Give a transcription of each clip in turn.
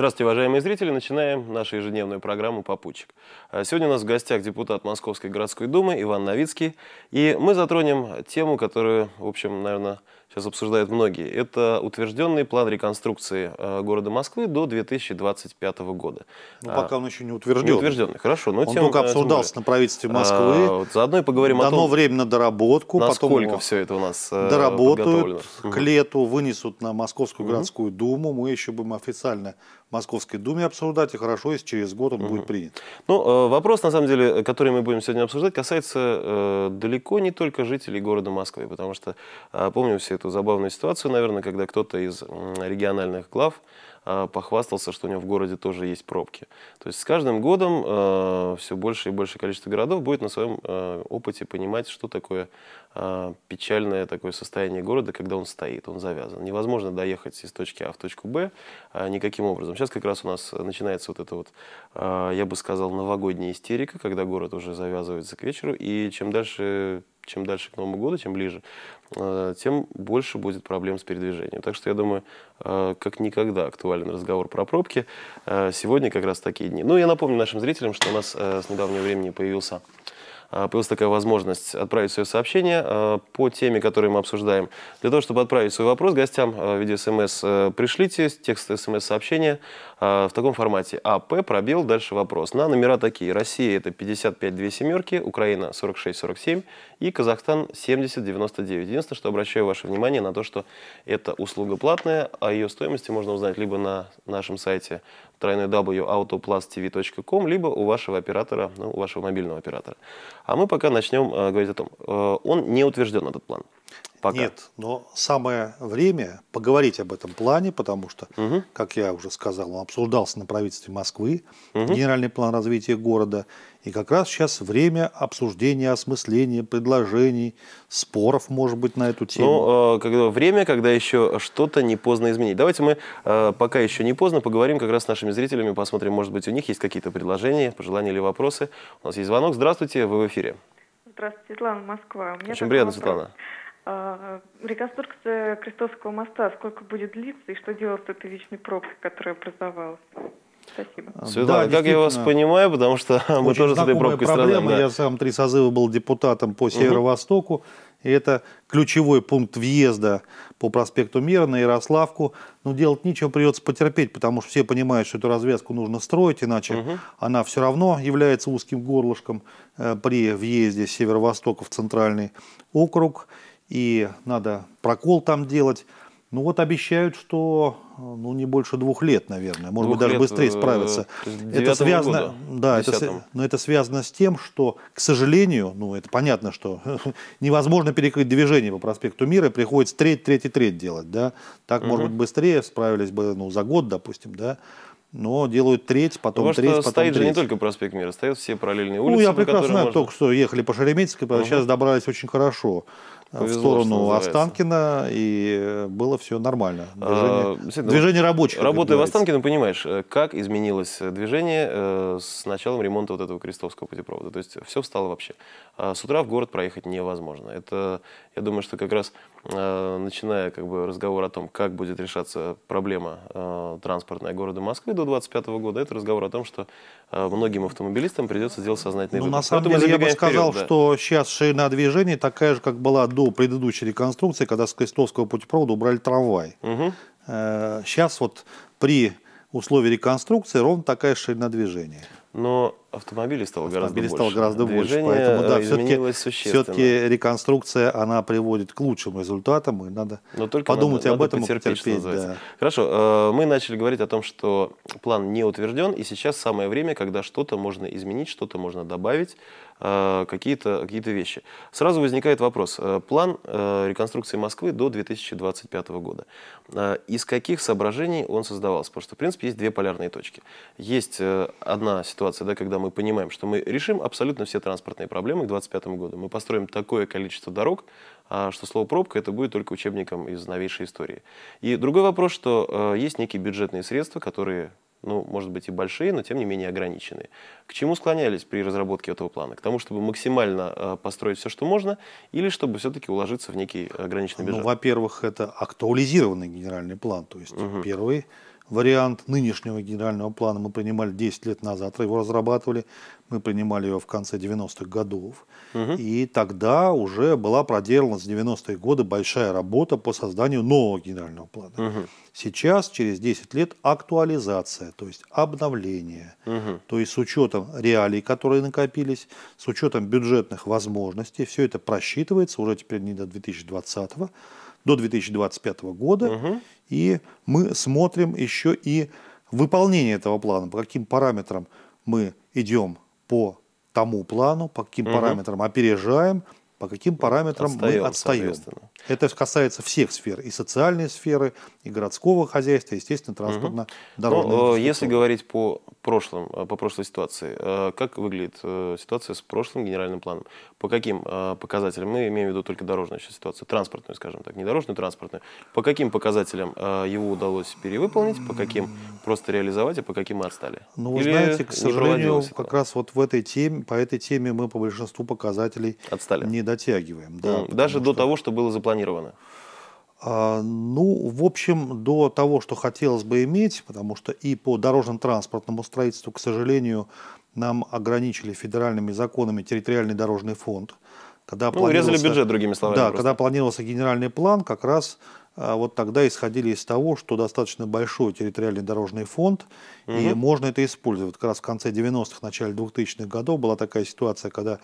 Здравствуйте, уважаемые зрители. Начинаем нашу ежедневную программу «Попутчик». А сегодня у нас в гостях депутат Московской городской думы Иван Новицкий. И мы затронем тему, которую, в общем, наверное, сейчас обсуждают многие. Это утвержденный план реконструкции э, города Москвы до 2025 года. Ну, а, пока он еще не утвержден. Не утвержденный, хорошо. Но он тем, только обсуждался на правительстве а, Москвы. А, вот заодно и поговорим Дано о том, время на доработку. Насколько все это у нас э, Доработают, к лету вынесут на Московскую городскую угу. думу. Мы еще будем официально Московской Думе обсуждать, и хорошо, если через год он угу. будет принят. Ну, э, вопрос, на самом деле, который мы будем сегодня обсуждать, касается э, далеко не только жителей города Москвы, потому что э, помним все эту забавную ситуацию, наверное, когда кто-то из региональных глав а, похвастался, что у него в городе тоже есть пробки. То есть с каждым годом а, все больше и больше количество городов будет на своем а, опыте понимать, что такое печальное такое состояние города, когда он стоит, он завязан. Невозможно доехать из точки А в точку Б никаким образом. Сейчас как раз у нас начинается вот это вот, я бы сказал, новогодняя истерика, когда город уже завязывается к вечеру, и чем дальше чем дальше к Новому году, тем ближе, Э, тем больше будет проблем с передвижением. Так что я думаю, э, как никогда актуален разговор про пробки. Э, сегодня как раз такие дни. Ну, я напомню нашим зрителям, что у нас с недавнего времени появился появилась такая возможность отправить свое сообщение по теме, которую мы обсуждаем. Для того, чтобы отправить свой вопрос гостям в виде смс, пришлите текст смс-сообщения а, в таком формате. АП, пробел, дальше вопрос. На номера такие. Россия это 55 2 семерки, Украина 46-47 и Казахстан 70-99. Единственное, что обращаю ваше внимание на то, что эта услуга платная, о а ее стоимости можно узнать либо на нашем сайте www.autoplastv.com, либо у вашего оператора, ну, у вашего мобильного оператора. А мы пока начнем э, говорить о том, э, он не утвержден, этот план. Пока. Нет, но самое время поговорить об этом плане, потому что, угу. как я уже сказал, он обсуждался на правительстве Москвы, угу. генеральный план развития города, и как раз сейчас время обсуждения, осмысления, предложений, споров, может быть, на эту тему. Ну, э, когда, время, когда еще что-то не поздно изменить. Давайте мы, э, пока еще не поздно, поговорим как раз с нашими зрителями, посмотрим, может быть, у них есть какие-то предложения, пожелания или вопросы. У нас есть звонок. Здравствуйте, вы в эфире. Здравствуйте, Светлана, Москва. У меня Очень приятно, вопрос. Светлана. А, реконструкция Крестовского моста сколько будет длиться и что делать с этой вечной пробкой, которая образовалась? Спасибо. А, да, как я вас понимаю, потому что мы тоже с этой пробкой проблема. страдаем. Да. Я сам три созыва был депутатом по Северо-Востоку. И это ключевой пункт въезда по проспекту Мира на Ярославку. Но делать нечего, придется потерпеть, потому что все понимают, что эту развязку нужно строить, иначе угу. она все равно является узким горлышком э, при въезде с северо-востока в центральный округ и надо прокол там делать. Ну вот обещают, что ну, не больше двух лет, наверное, может двух быть даже лет, быстрее э, справиться. Это связано, года, да, это, но это связано с тем, что, к сожалению, ну это понятно, что невозможно перекрыть движение по проспекту Мира, приходится треть, треть и треть делать, да. Так, угу. может быть, быстрее справились бы, ну за год, допустим, да но делают треть, потом Потому треть, что потом стоит треть. же не только проспект Мира, стоят все параллельные улицы. Ну, я прекрасно знаю, можно... только что ехали по Шереметьевской, угу. сейчас добрались очень хорошо. Э, Повезло, в сторону Останкина, и было все нормально. Э, движение, а, движение рабочих. Работая в Останкино, понимаешь, э, как изменилось движение с началом ремонта вот этого крестовского путепровода. То есть все встало вообще. А с утра в город проехать невозможно. Это, я думаю, что как раз начиная как бы, разговор о том, как будет решаться проблема транспортная города Москвы до 2025 года, это разговор о том, что Э, многим автомобилистам придется сделать сознательный ну, выбор. На самом Поэтому деле я бы сказал, вперед, да. что сейчас ширина движения такая же, как была до предыдущей реконструкции, когда с Крестовского путепровода убрали трамвай. Угу. Сейчас э, вот при условии реконструкции ровно такая ширина движения но автомобилей стало автомобилей гораздо стало больше. гораздо Движение больше, поэтому да, все-таки, все-таки реконструкция она приводит к лучшим результатам, и надо но только подумать надо, об надо этом потерпеть, и потерпеть. Да. Хорошо, э, мы начали говорить о том, что план не утвержден, и сейчас самое время, когда что-то можно изменить, что-то можно добавить, Э, какие-то какие, -то, вещи. Сразу возникает вопрос. Э, план э, реконструкции Москвы до 2025 года. Из каких соображений он создавался? Потому что, в принципе, есть две полярные точки. Есть одна ситуация, да, когда мы понимаем, что мы решим абсолютно все транспортные проблемы к 2025 году. Мы построим такое количество дорог, а, что слово «пробка» это будет только учебником из новейшей истории. И другой вопрос, что есть некие бюджетные средства, которые ну, может быть, и большие, но тем не менее ограниченные. К чему склонялись при разработке этого плана? К тому, чтобы максимально э, построить все, что можно, или чтобы все-таки уложиться в некий ограниченный бюджет? Ну, во-первых, это актуализированный генеральный план, то есть угу. первый Вариант нынешнего генерального плана мы принимали 10 лет назад, его разрабатывали, мы принимали его в конце 90-х годов. Угу. И тогда уже была проделана с 90-е годы большая работа по созданию нового генерального плана. Угу. Сейчас, через 10 лет, актуализация, то есть обновление. Угу. То есть с учетом реалий, которые накопились, с учетом бюджетных возможностей, все это просчитывается уже теперь не до 2020 года, до 2025 года. Угу. И мы смотрим еще и выполнение этого плана, по каким параметрам мы идем по тому плану, по каким угу. параметрам опережаем, по каким параметрам отстаем, мы отстаем. Это касается всех сфер, и социальной сферы, и городского хозяйства, естественно, транспортно-дорожного. Угу. если говорить по прошлом, э, по прошлой ситуации. Э, как выглядит э, ситуация с прошлым генеральным планом? По каким показателям? Мы имеем в виду только дорожную сейчас ситуацию, транспортную, скажем так, не дорожную, транспортную. По каким показателям его удалось перевыполнить, по каким просто реализовать, а по каким мы отстали? Ну, вы Или знаете, к сожалению, как раз вот в этой теме, по этой теме мы по большинству показателей отстали. не дотягиваем. Да, mm, даже что... до того, что было запланировано. А, ну, в общем, до того, что хотелось бы иметь, потому что и по дорожно-транспортному строительству, к сожалению, нам ограничили федеральными законами территориальный дорожный фонд. Когда ну, резали бюджет, другими словами. Да, просто. когда планировался генеральный план, как раз а, вот тогда исходили из того, что достаточно большой территориальный дорожный фонд, угу. и можно это использовать. Как раз в конце 90-х, начале 2000-х годов была такая ситуация, когда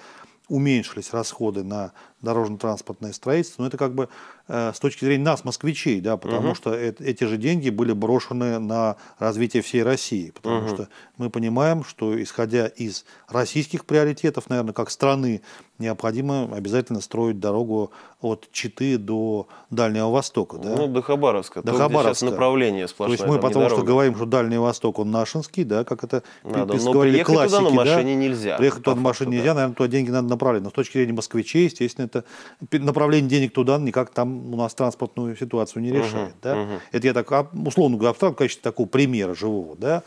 уменьшились расходы на дорожно-транспортное строительство, но это как бы Э, с точки зрения нас, москвичей, да, потому угу. что эти же деньги были брошены на развитие всей России, потому угу. что мы понимаем, что исходя из российских приоритетов, наверное, как страны, необходимо обязательно строить дорогу от Читы до Дальнего Востока. Да? Ну, до Хабаровска. До Хабаровска. сейчас направление сплошное. То есть мы потому что говорим, что Дальний Восток, он нашинский, да, как это надо, но говорили классики. туда на машине да? нельзя. Приехать туда на машине да. нельзя, наверное, туда деньги надо направлять. Но с точки зрения москвичей, естественно, это направление денег туда никак там у нас транспортную ситуацию не решает. Угу, да? угу. Это я так условно говорю абстрактно в качестве такого примера живого. Да?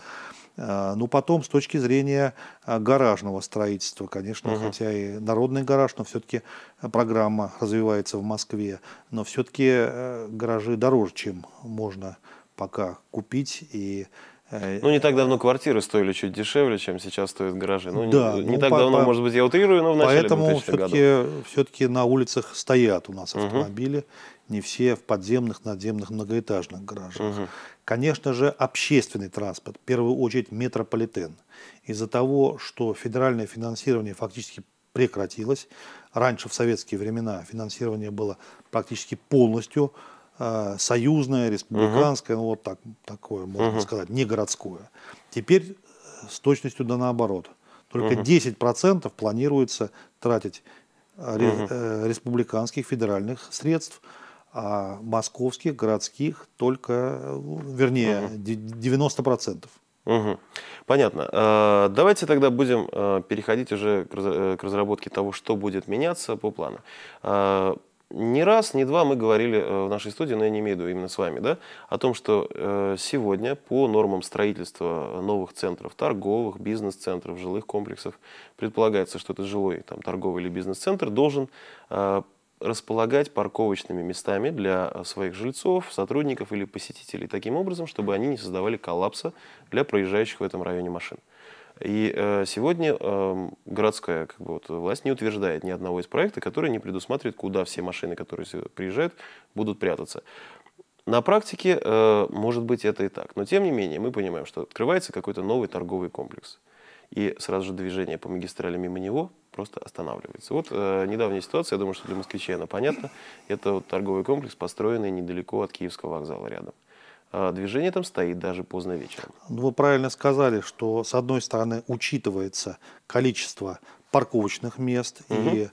А, но потом, с точки зрения а, гаражного строительства, конечно, угу. хотя и народный гараж, но все-таки а, программа развивается в Москве, но все-таки э, гаражи дороже, чем можно пока купить, и Э, ну, не так давно квартиры стоили чуть дешевле, чем сейчас стоят гаражи. Ну, да, не, не ну, так по, давно, по, может быть, я утрирую, но в начале Поэтому все-таки, все-таки на улицах стоят у нас автомобили, угу. не все в подземных, надземных, многоэтажных гаражах. Угу. Конечно же, общественный транспорт, в первую очередь метрополитен. Из-за того, что федеральное финансирование фактически прекратилось, раньше в советские времена финансирование было практически полностью а, союзное, республиканское, угу. вот так, такое, можно угу. сказать, не городское. Теперь э, с точностью да наоборот. Только угу. 10% планируется тратить угу. республиканских, федеральных средств, а московских, городских только, ну, вернее, угу. 90%. Угу. Понятно. А, давайте тогда будем переходить уже к разработке того, что будет меняться по плану. А, не раз, не два мы говорили э, в нашей студии, но я не имею в виду именно с вами, да, о том, что э, сегодня по нормам строительства новых центров, торговых, бизнес-центров, жилых комплексов, предполагается, что этот жилой, там, торговый или бизнес-центр должен э, располагать парковочными местами для своих жильцов, сотрудников или посетителей таким образом, чтобы они не создавали коллапса для проезжающих в этом районе машин. И э, сегодня э, городская как бы, вот, власть не утверждает ни одного из проектов, который не предусматривает, куда все машины, которые приезжают, будут прятаться. На практике, э, может быть, это и так. Но, тем не менее, мы понимаем, что открывается какой-то новый торговый комплекс. И сразу же движение по магистрали мимо него просто останавливается. Вот э, недавняя ситуация, я думаю, что для москвичей она понятна. Это вот торговый комплекс, построенный недалеко от Киевского вокзала рядом. А, движение там стоит даже поздно вечером. Ну, вы правильно сказали, что с одной стороны учитывается количество парковочных мест угу. и э,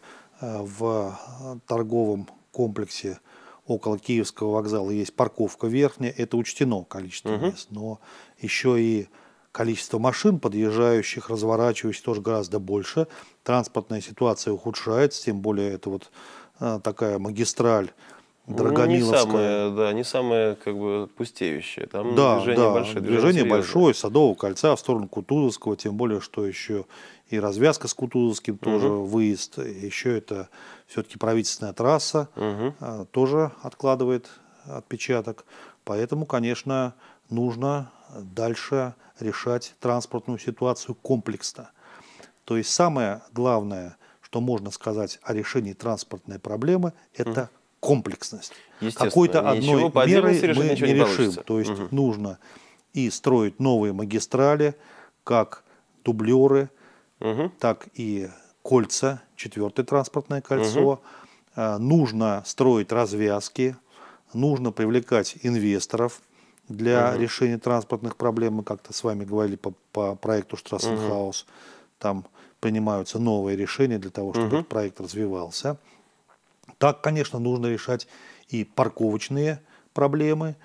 в а, торговом комплексе около Киевского вокзала есть парковка верхняя, это учтено количество угу. мест, но еще и количество машин, подъезжающих, разворачивающихся тоже гораздо больше. Транспортная ситуация ухудшается, тем более это вот э, такая магистраль Драгомиловская. Ну, не самое, да, не самое как бы пустеющее. Там да, движение да, большое. Движение, движение большое, Садового кольца в сторону Кутузовского, тем более, что еще и развязка с Кутузовским тоже угу. выезд. Еще это все-таки правительственная трасса угу. тоже откладывает отпечаток. Поэтому, конечно, нужно дальше решать транспортную ситуацию комплексно. То есть самое главное, что можно сказать о решении транспортной проблемы, это угу комплексность. Какой-то одной мерой решить, мы не, решим. Получится. То есть угу. нужно и строить новые магистрали, как дублеры, угу. так и кольца, четвертое транспортное кольцо. Угу. Нужно строить развязки, нужно привлекать инвесторов для угу. решения транспортных проблем. Мы как-то с вами говорили по, по проекту Штрассенхаус. Угу. Там принимаются новые решения для того, чтобы угу. этот проект развивался. Так, конечно, нужно решать и парковочные проблемы,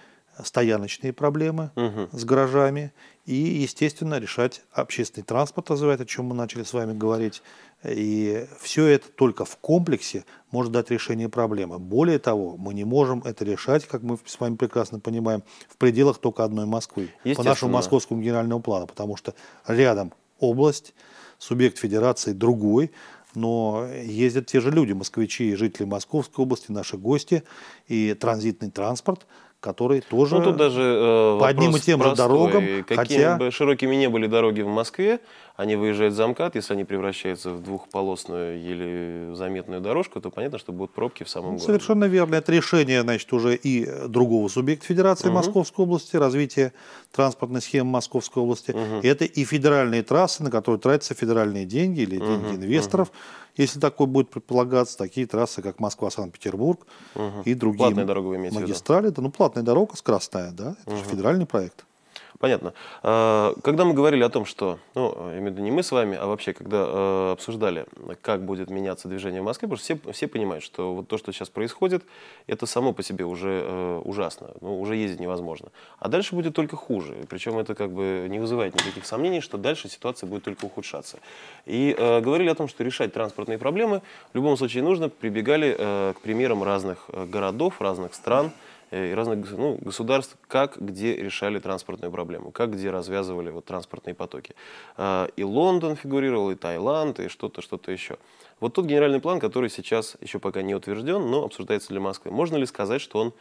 стояночные проблемы угу. с гаражами и, естественно, решать общественный транспорт, развивать, о чем мы начали с вами говорить. И все это только в комплексе может дать решение проблемы. Более того, мы не можем это решать, как мы с вами прекрасно понимаем, в пределах только одной Москвы, по нашему московскому генеральному плану, потому что рядом область, субъект федерации другой, но ездят те же люди, москвичи и жители Московской области, наши гости, и транзитный транспорт который тоже ну, тут даже, э, по одним и тем простой. же дорогам, Какие хотя... бы широкими не были дороги в Москве, они выезжают за МКАД, если они превращаются в двухполосную или заметную дорожку, то понятно, что будут пробки в самом ну, городе. Совершенно верно. Это решение, значит, уже и другого субъекта Федерации угу. Московской области, развитие транспортной схемы Московской области. Угу. Это и федеральные трассы, на которые тратятся федеральные деньги или угу. деньги инвесторов. Угу. Если такое будет предполагаться, такие трассы, как Москва-Санкт-Петербург угу. и другие Платная магистрали. Да, ну, платные платная дорога скоростная, да, это угу. же федеральный проект. Понятно. А, когда мы говорили о том, что, ну, именно не мы с вами, а вообще, когда э, обсуждали, как будет меняться движение в Москве, потому что все, все понимают, что вот то, что сейчас происходит, это само по себе уже э, ужасно, ну, уже ездить невозможно. А дальше будет только хуже. Причем это как бы не вызывает никаких сомнений, что дальше ситуация будет только ухудшаться. И э, говорили о том, что решать транспортные проблемы в любом случае нужно, прибегали к примерам разных городов, разных стран. mm Э, и разных ну, государств, как где решали транспортную проблему, как где развязывали вот транспортные потоки. А, и Лондон фигурировал, и Таиланд, и что-то, что-то еще. Вот тот генеральный план, который сейчас еще пока не утвержден, но обсуждается для Москвы. Можно ли сказать, что он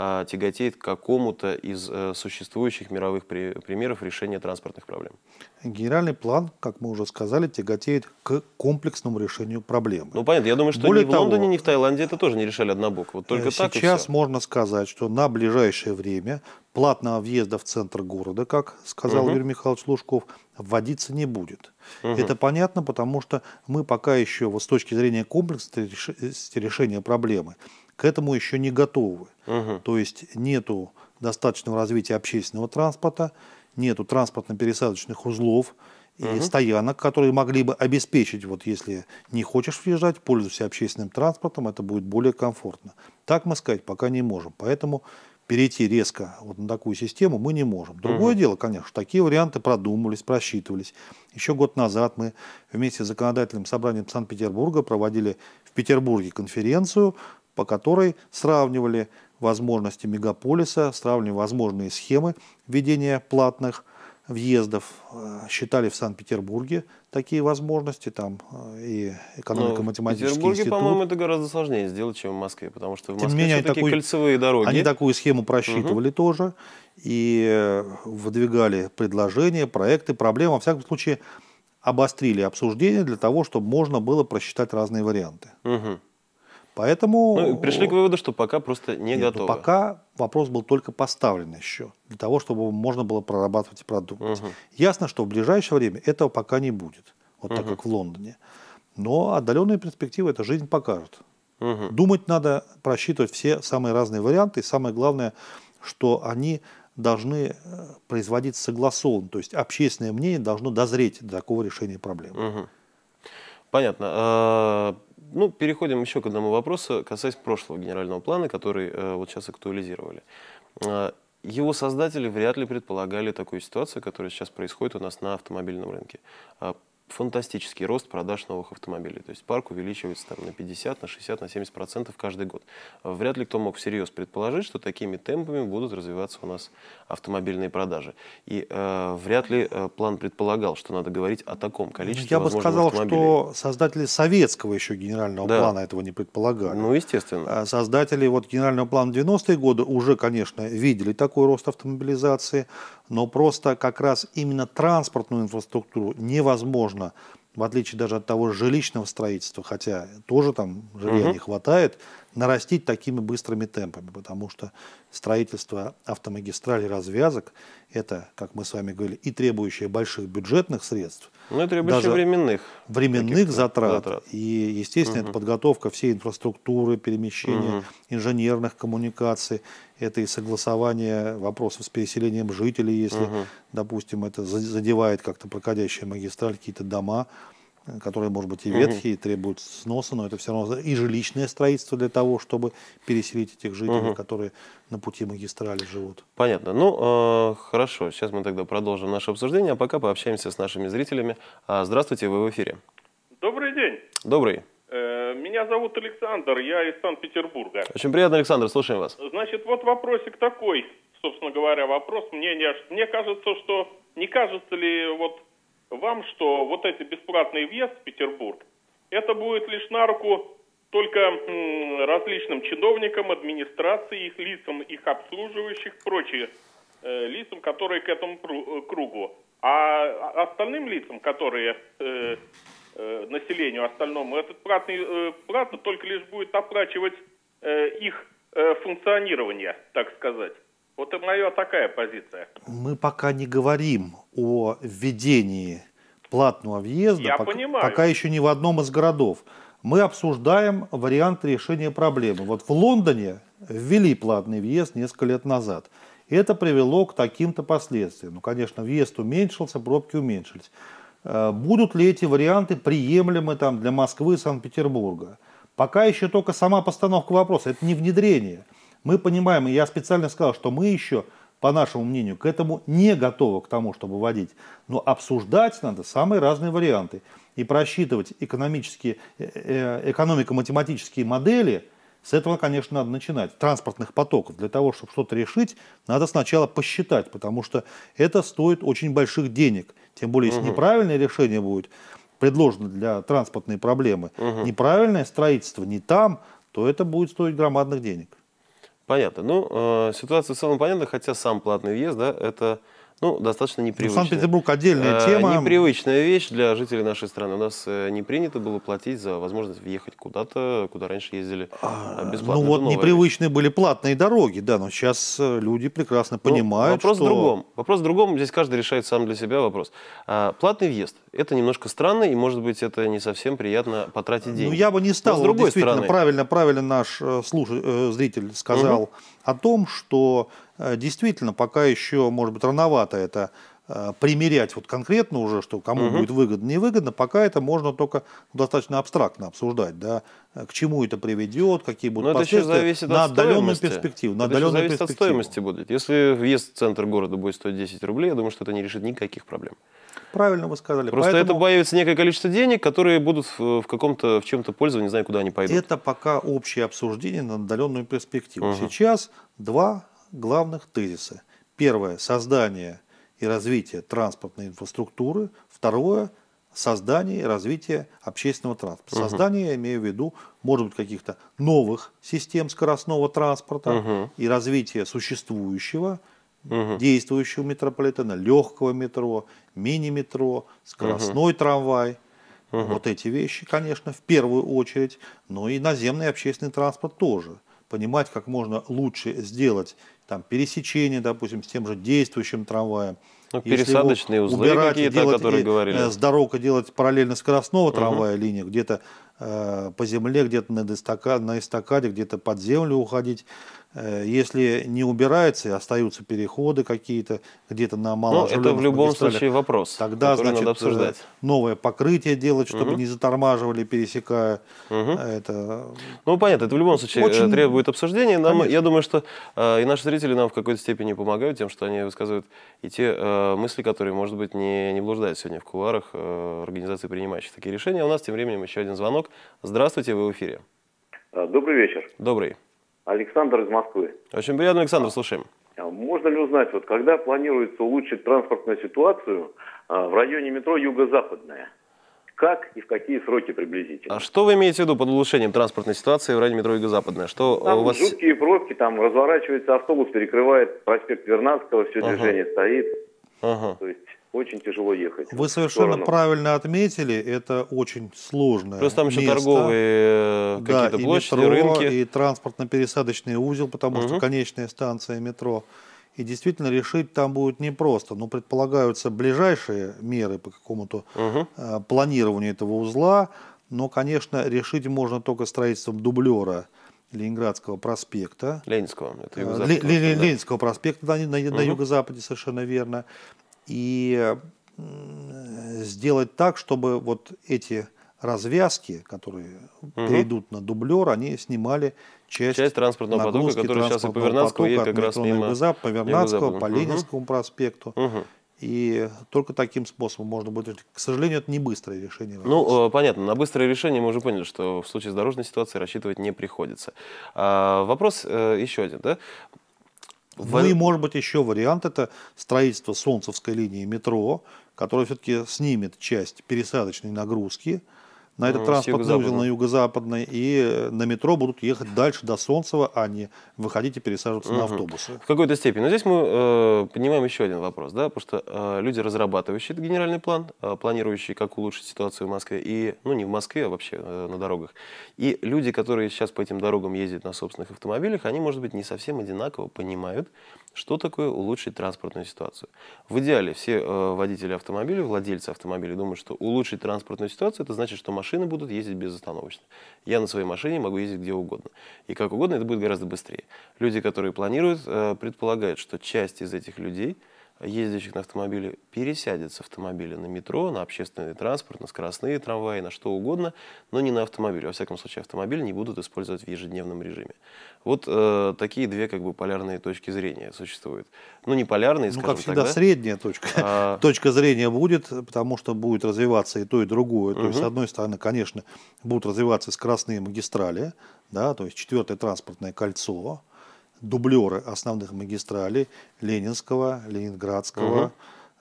а, тяготеет к какому-то из э, существующих мировых примеров решения транспортных проблем? Генеральный план, как мы уже сказали, тяготеет к комплексному решению проблемы. Ну понятно, я думаю, что Более ни того, в Лондоне, ни в Таиланде это тоже не решали однобок. Вот только сейчас э, так и можно сказать, что на ближайшее время платного въезда в центр города, как сказал угу. Юрий Михайлович Лужков, вводиться не будет. Угу. Это понятно, потому что мы пока еще вот с точки зрения комплекса э, решения проблемы к этому еще не готовы. Угу. То есть нету достаточного развития общественного транспорта, нету транспортно-пересадочных узлов и угу. стоянок, которые могли бы обеспечить, вот если не хочешь въезжать, пользуйся общественным транспортом, это будет более комфортно. Так мы сказать пока не можем, поэтому перейти резко вот на такую систему мы не можем. Другое угу. дело, конечно, такие варианты продумывались, просчитывались. Еще год назад мы вместе с законодательным собранием Санкт-Петербурга проводили в Петербурге конференцию по которой сравнивали возможности мегаполиса, сравнивали возможные схемы введения платных въездов. Э, считали в Санкт-Петербурге такие возможности, там э, и экономико-математический ну, институт. В Петербурге, по-моему, это гораздо сложнее сделать, чем в Москве, потому что в Москве Тем не менее, такой, кольцевые дороги. Они такую схему просчитывали угу. тоже и э, выдвигали предложения, проекты, проблемы. Во всяком случае, обострили обсуждение для того, чтобы можно было просчитать разные варианты. Угу. Поэтому... Ну, пришли к выводу, что пока просто не нет, ну, готовы. Пока вопрос был только поставлен еще, для того, чтобы можно было прорабатывать и продумать. Угу. Ясно, что в ближайшее время этого пока не будет, вот угу. так как в Лондоне. Но отдаленные перспективы это жизнь покажет. Угу. Думать надо, просчитывать все самые разные варианты. И самое главное, что они должны э, производиться согласованно. То есть общественное мнение должно дозреть до такого решения проблемы. Угу. Понятно. А, ну, переходим еще к одному вопросу, касаясь прошлого генерального плана, который э, вот сейчас актуализировали. Э, его создатели вряд ли предполагали такую ситуацию, которая сейчас происходит у нас на автомобильном рынке. А фантастический рост продаж новых автомобилей. То есть парк увеличивается там, на 50, на 60, на 70 процентов каждый год. Вряд ли кто мог всерьез предположить, что такими темпами будут развиваться у нас автомобильные продажи. И э, вряд ли э, план предполагал, что надо говорить о таком ну, количестве Я бы сказал, что создатели советского еще генерального да. плана этого не предполагали. Ну, естественно. А создатели вот генерального плана 90-е годы уже, конечно, видели такой рост автомобилизации, но просто как раз именно транспортную инфраструктуру невозможно нужно, в отличие даже от того жилищного строительства, хотя тоже там жилья угу. не хватает, нарастить такими быстрыми темпами, потому что строительство автомагистралей развязок – это, как мы с вами говорили, и требующее больших бюджетных средств. Ну, и требующее временных. Временных затрат, затрат. И, естественно, угу. это подготовка всей инфраструктуры, перемещение угу. инженерных коммуникаций, это и согласование вопросов с переселением жителей, если, угу. допустим, это задевает как-то проходящая магистраль, какие-то дома которые, может быть, и ветхие, угу. требуют сноса, но это все равно и жилищное строительство для того, чтобы переселить этих жителей, угу. которые на пути магистрали живут. Понятно. Ну, э, хорошо, сейчас мы тогда продолжим наше обсуждение, а пока пообщаемся с нашими зрителями. А, здравствуйте, вы в эфире. Добрый день. Добрый. Э, меня зовут Александр, я из Санкт-Петербурга. Очень приятно, Александр, слушаем вас. Значит, вот вопросик такой, собственно говоря, вопрос мнения. Мне кажется, что не кажется ли вот вам, что вот эти бесплатные въезд в Петербург, это будет лишь на руку только различным чиновникам, администрации, их лицам, их обслуживающих, прочие э, лицам, которые к этому э, кругу. А остальным лицам, которые э, э, населению остальному, этот платный, э, плата только лишь будет оплачивать их функционирование, так сказать. Вот и моя такая позиция. Мы пока не говорим о введении платного въезда, Я пока, понимаю. пока еще ни в одном из городов. Мы обсуждаем вариант решения проблемы. Вот в Лондоне ввели платный въезд несколько лет назад. Это привело к таким-то последствиям. Ну, конечно, въезд уменьшился, пробки уменьшились. Э, будут ли эти варианты приемлемы там, для Москвы и Санкт-Петербурга? Пока еще только сама постановка вопроса, это не внедрение. Мы понимаем, и я специально сказал, что мы еще, по нашему мнению, к этому не готовы, к тому, чтобы вводить. Но обсуждать надо самые разные варианты. И просчитывать экономические, э, э, экономико-математические модели, с этого, конечно, надо начинать. Транспортных потоков. Для того, чтобы что-то решить, надо сначала посчитать, потому что это стоит очень больших денег. Тем более, если угу. неправильное решение будет предложено для транспортной проблемы, угу. неправильное строительство не там, то это будет стоить громадных денег. Понятно. Ну, э, ситуация в целом понятна, хотя сам платный въезд, да, это ну, достаточно ну, непривычная. Ну, Санкт-Петербург отдельная э, тема. непривычная вещь для жителей нашей страны. У нас э, не принято было платить за возможность въехать куда-то, куда раньше ездили э, а, бесплатно. Ну вот непривычные вещь. были платные дороги, да, но сейчас люди прекрасно ну, понимают, ну, вопрос что... в другом. Вопрос в другом. Здесь каждый решает сам для себя вопрос. А, платный въезд. Это немножко странно, и, может быть, это не совсем приятно потратить ну, деньги. Ну, я бы не стал. Но, с другой вот, действительно, стороны... правильно, правильно наш слушатель, зритель сказал. Угу о том, что э, действительно пока еще, может быть, рановато это э, примерять вот конкретно уже, что кому угу. будет выгодно, невыгодно, пока это можно только достаточно абстрактно обсуждать, да, э, к чему это приведет, какие будут Но последствия это зависит на отдаленную перспективу. На это отдаленную зависит перспективу. от стоимости будет. Если въезд в центр города будет стоить 10 рублей, я думаю, что это не решит никаких проблем. Правильно вы сказали. Просто Поэтому... это боится некое количество денег, которые будут в каком-то, в чем-то пользовании, не знаю, куда они пойдут. Это пока общее обсуждение на отдаленную перспективу. Угу. Сейчас два главных тезиса. Первое – создание и развитие транспортной инфраструктуры. Второе – создание и развитие общественного транспорта. Угу. Создание, я имею в виду, может быть, каких-то новых систем скоростного транспорта угу. и развитие существующего – угу. действующего метрополитена, легкого метро, мини-метро, скоростной угу. трамвай. Угу. Вот эти вещи, конечно, в первую очередь, но и наземный общественный транспорт тоже. Понимать, как можно лучше сделать там, пересечение, допустим, с тем же действующим трамваем. Ну, пересадочные узлы какие-то, о которых э, говорили. С дорог делать параллельно скоростного угу. линии, где-то Э, по земле, где-то на эстакаде, на эстакаде где-то под землю уходить. Э, если не убирается, остаются переходы какие-то, где-то на малом Ну, это в любом случае вопрос, Тогда, значит, надо э, обсуждать. новое покрытие делать, чтобы угу. не затормаживали, пересекая угу. это. Ну, понятно, это в любом случае Очень... требует обсуждения. Нам, я думаю, что э, и наши зрители нам в какой-то степени помогают тем, что они высказывают и те э, мысли, которые, может быть, не, не блуждают сегодня в куларах э, организации, принимающих такие решения. у нас тем временем еще один звонок. Здравствуйте, вы в эфире. А, добрый вечер. Добрый. Александр из Москвы. Очень приятно, Александр, слушаем. А, можно ли узнать, вот когда планируется улучшить транспортную ситуацию а, в районе метро Юго-Западная? Как и в какие сроки приблизительно? А что вы имеете в виду под улучшением транспортной ситуации в районе метро Юго-Западная? Что там у вас... жуткие пробки, там разворачивается автобус, перекрывает проспект Вернадского, все uh движение стоит. Uh То есть очень тяжело ехать. Вы совершенно сторону. правильно отметили, это очень сложно. Просто там еще место. торговые э, какие-то да, площади, и метро, рынки. и транспортно-пересадочный узел, потому угу. что конечная станция метро. И действительно решить там будет непросто. Но ну, предполагаются ближайшие меры по какому-то угу. планированию этого узла. Но, конечно, решить можно только строительством дублера. Ленинградского проспекта. Ленинского. Это э, Ленинского да? проспекта на, на, угу. на юго-западе, совершенно верно и сделать так, чтобы вот эти развязки, которые угу. перейдут на дублер, они снимали часть, часть транспортного потока, который сейчас и по Вернадскому едет как раз мимо. Гыза, по Вернадскому, по Ленинскому угу. проспекту. Угу. И только таким способом можно будет решить. К сожалению, это не быстрое решение. Ну, э, понятно. На быстрое решение мы уже поняли, что в случае с дорожной ситуацией рассчитывать не приходится. А, вопрос э, еще один. Да? В... Ну и может быть еще вариант это строительство Солнцевской линии метро, которая все-таки снимет часть пересадочной нагрузки, на этот транспортный узел на юго-западной, и э, на метро будут ехать дальше до Солнцева, а не выходить и пересаживаться угу. на автобусы. В какой-то степени. Но здесь мы э, поднимаем еще один вопрос, да, потому что э, люди, разрабатывающие этот генеральный план, э, планирующие, как улучшить ситуацию в Москве, и, ну, не в Москве, а вообще э, на дорогах, и люди, которые сейчас по этим дорогам ездят на собственных автомобилях, они, может быть, не совсем одинаково понимают, что такое улучшить транспортную ситуацию? В идеале все э, водители автомобилей, владельцы автомобилей думают, что улучшить транспортную ситуацию, это значит, что машины будут ездить безостановочно. Я на своей машине могу ездить где угодно. И как угодно это будет гораздо быстрее. Люди, которые планируют, э, предполагают, что часть из этих людей – ездящих на автомобиле пересядет с автомобиля на метро, на общественный транспорт, на скоростные трамваи, на что угодно, но не на автомобиль. Во всяком случае, автомобиль не будут использовать в ежедневном режиме. Вот э, такие две как бы полярные точки зрения существуют. Ну, не полярные, ну, скажем Ну, как всегда, тогда. средняя точка. А... Точка зрения будет, потому что будет развиваться и то, и другое. То угу. есть, с одной стороны, конечно, будут развиваться скоростные магистрали, да, то есть четвертое транспортное кольцо, дублеры основных магистралей Ленинского, Ленинградского,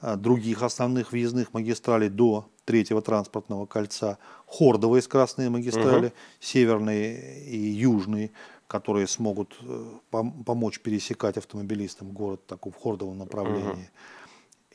угу. других основных въездных магистралей до третьего транспортного кольца, хордовые скоростные магистрали, угу. северные и южные, которые смогут э, помочь пересекать автомобилистам город так, в хордовом направлении. Угу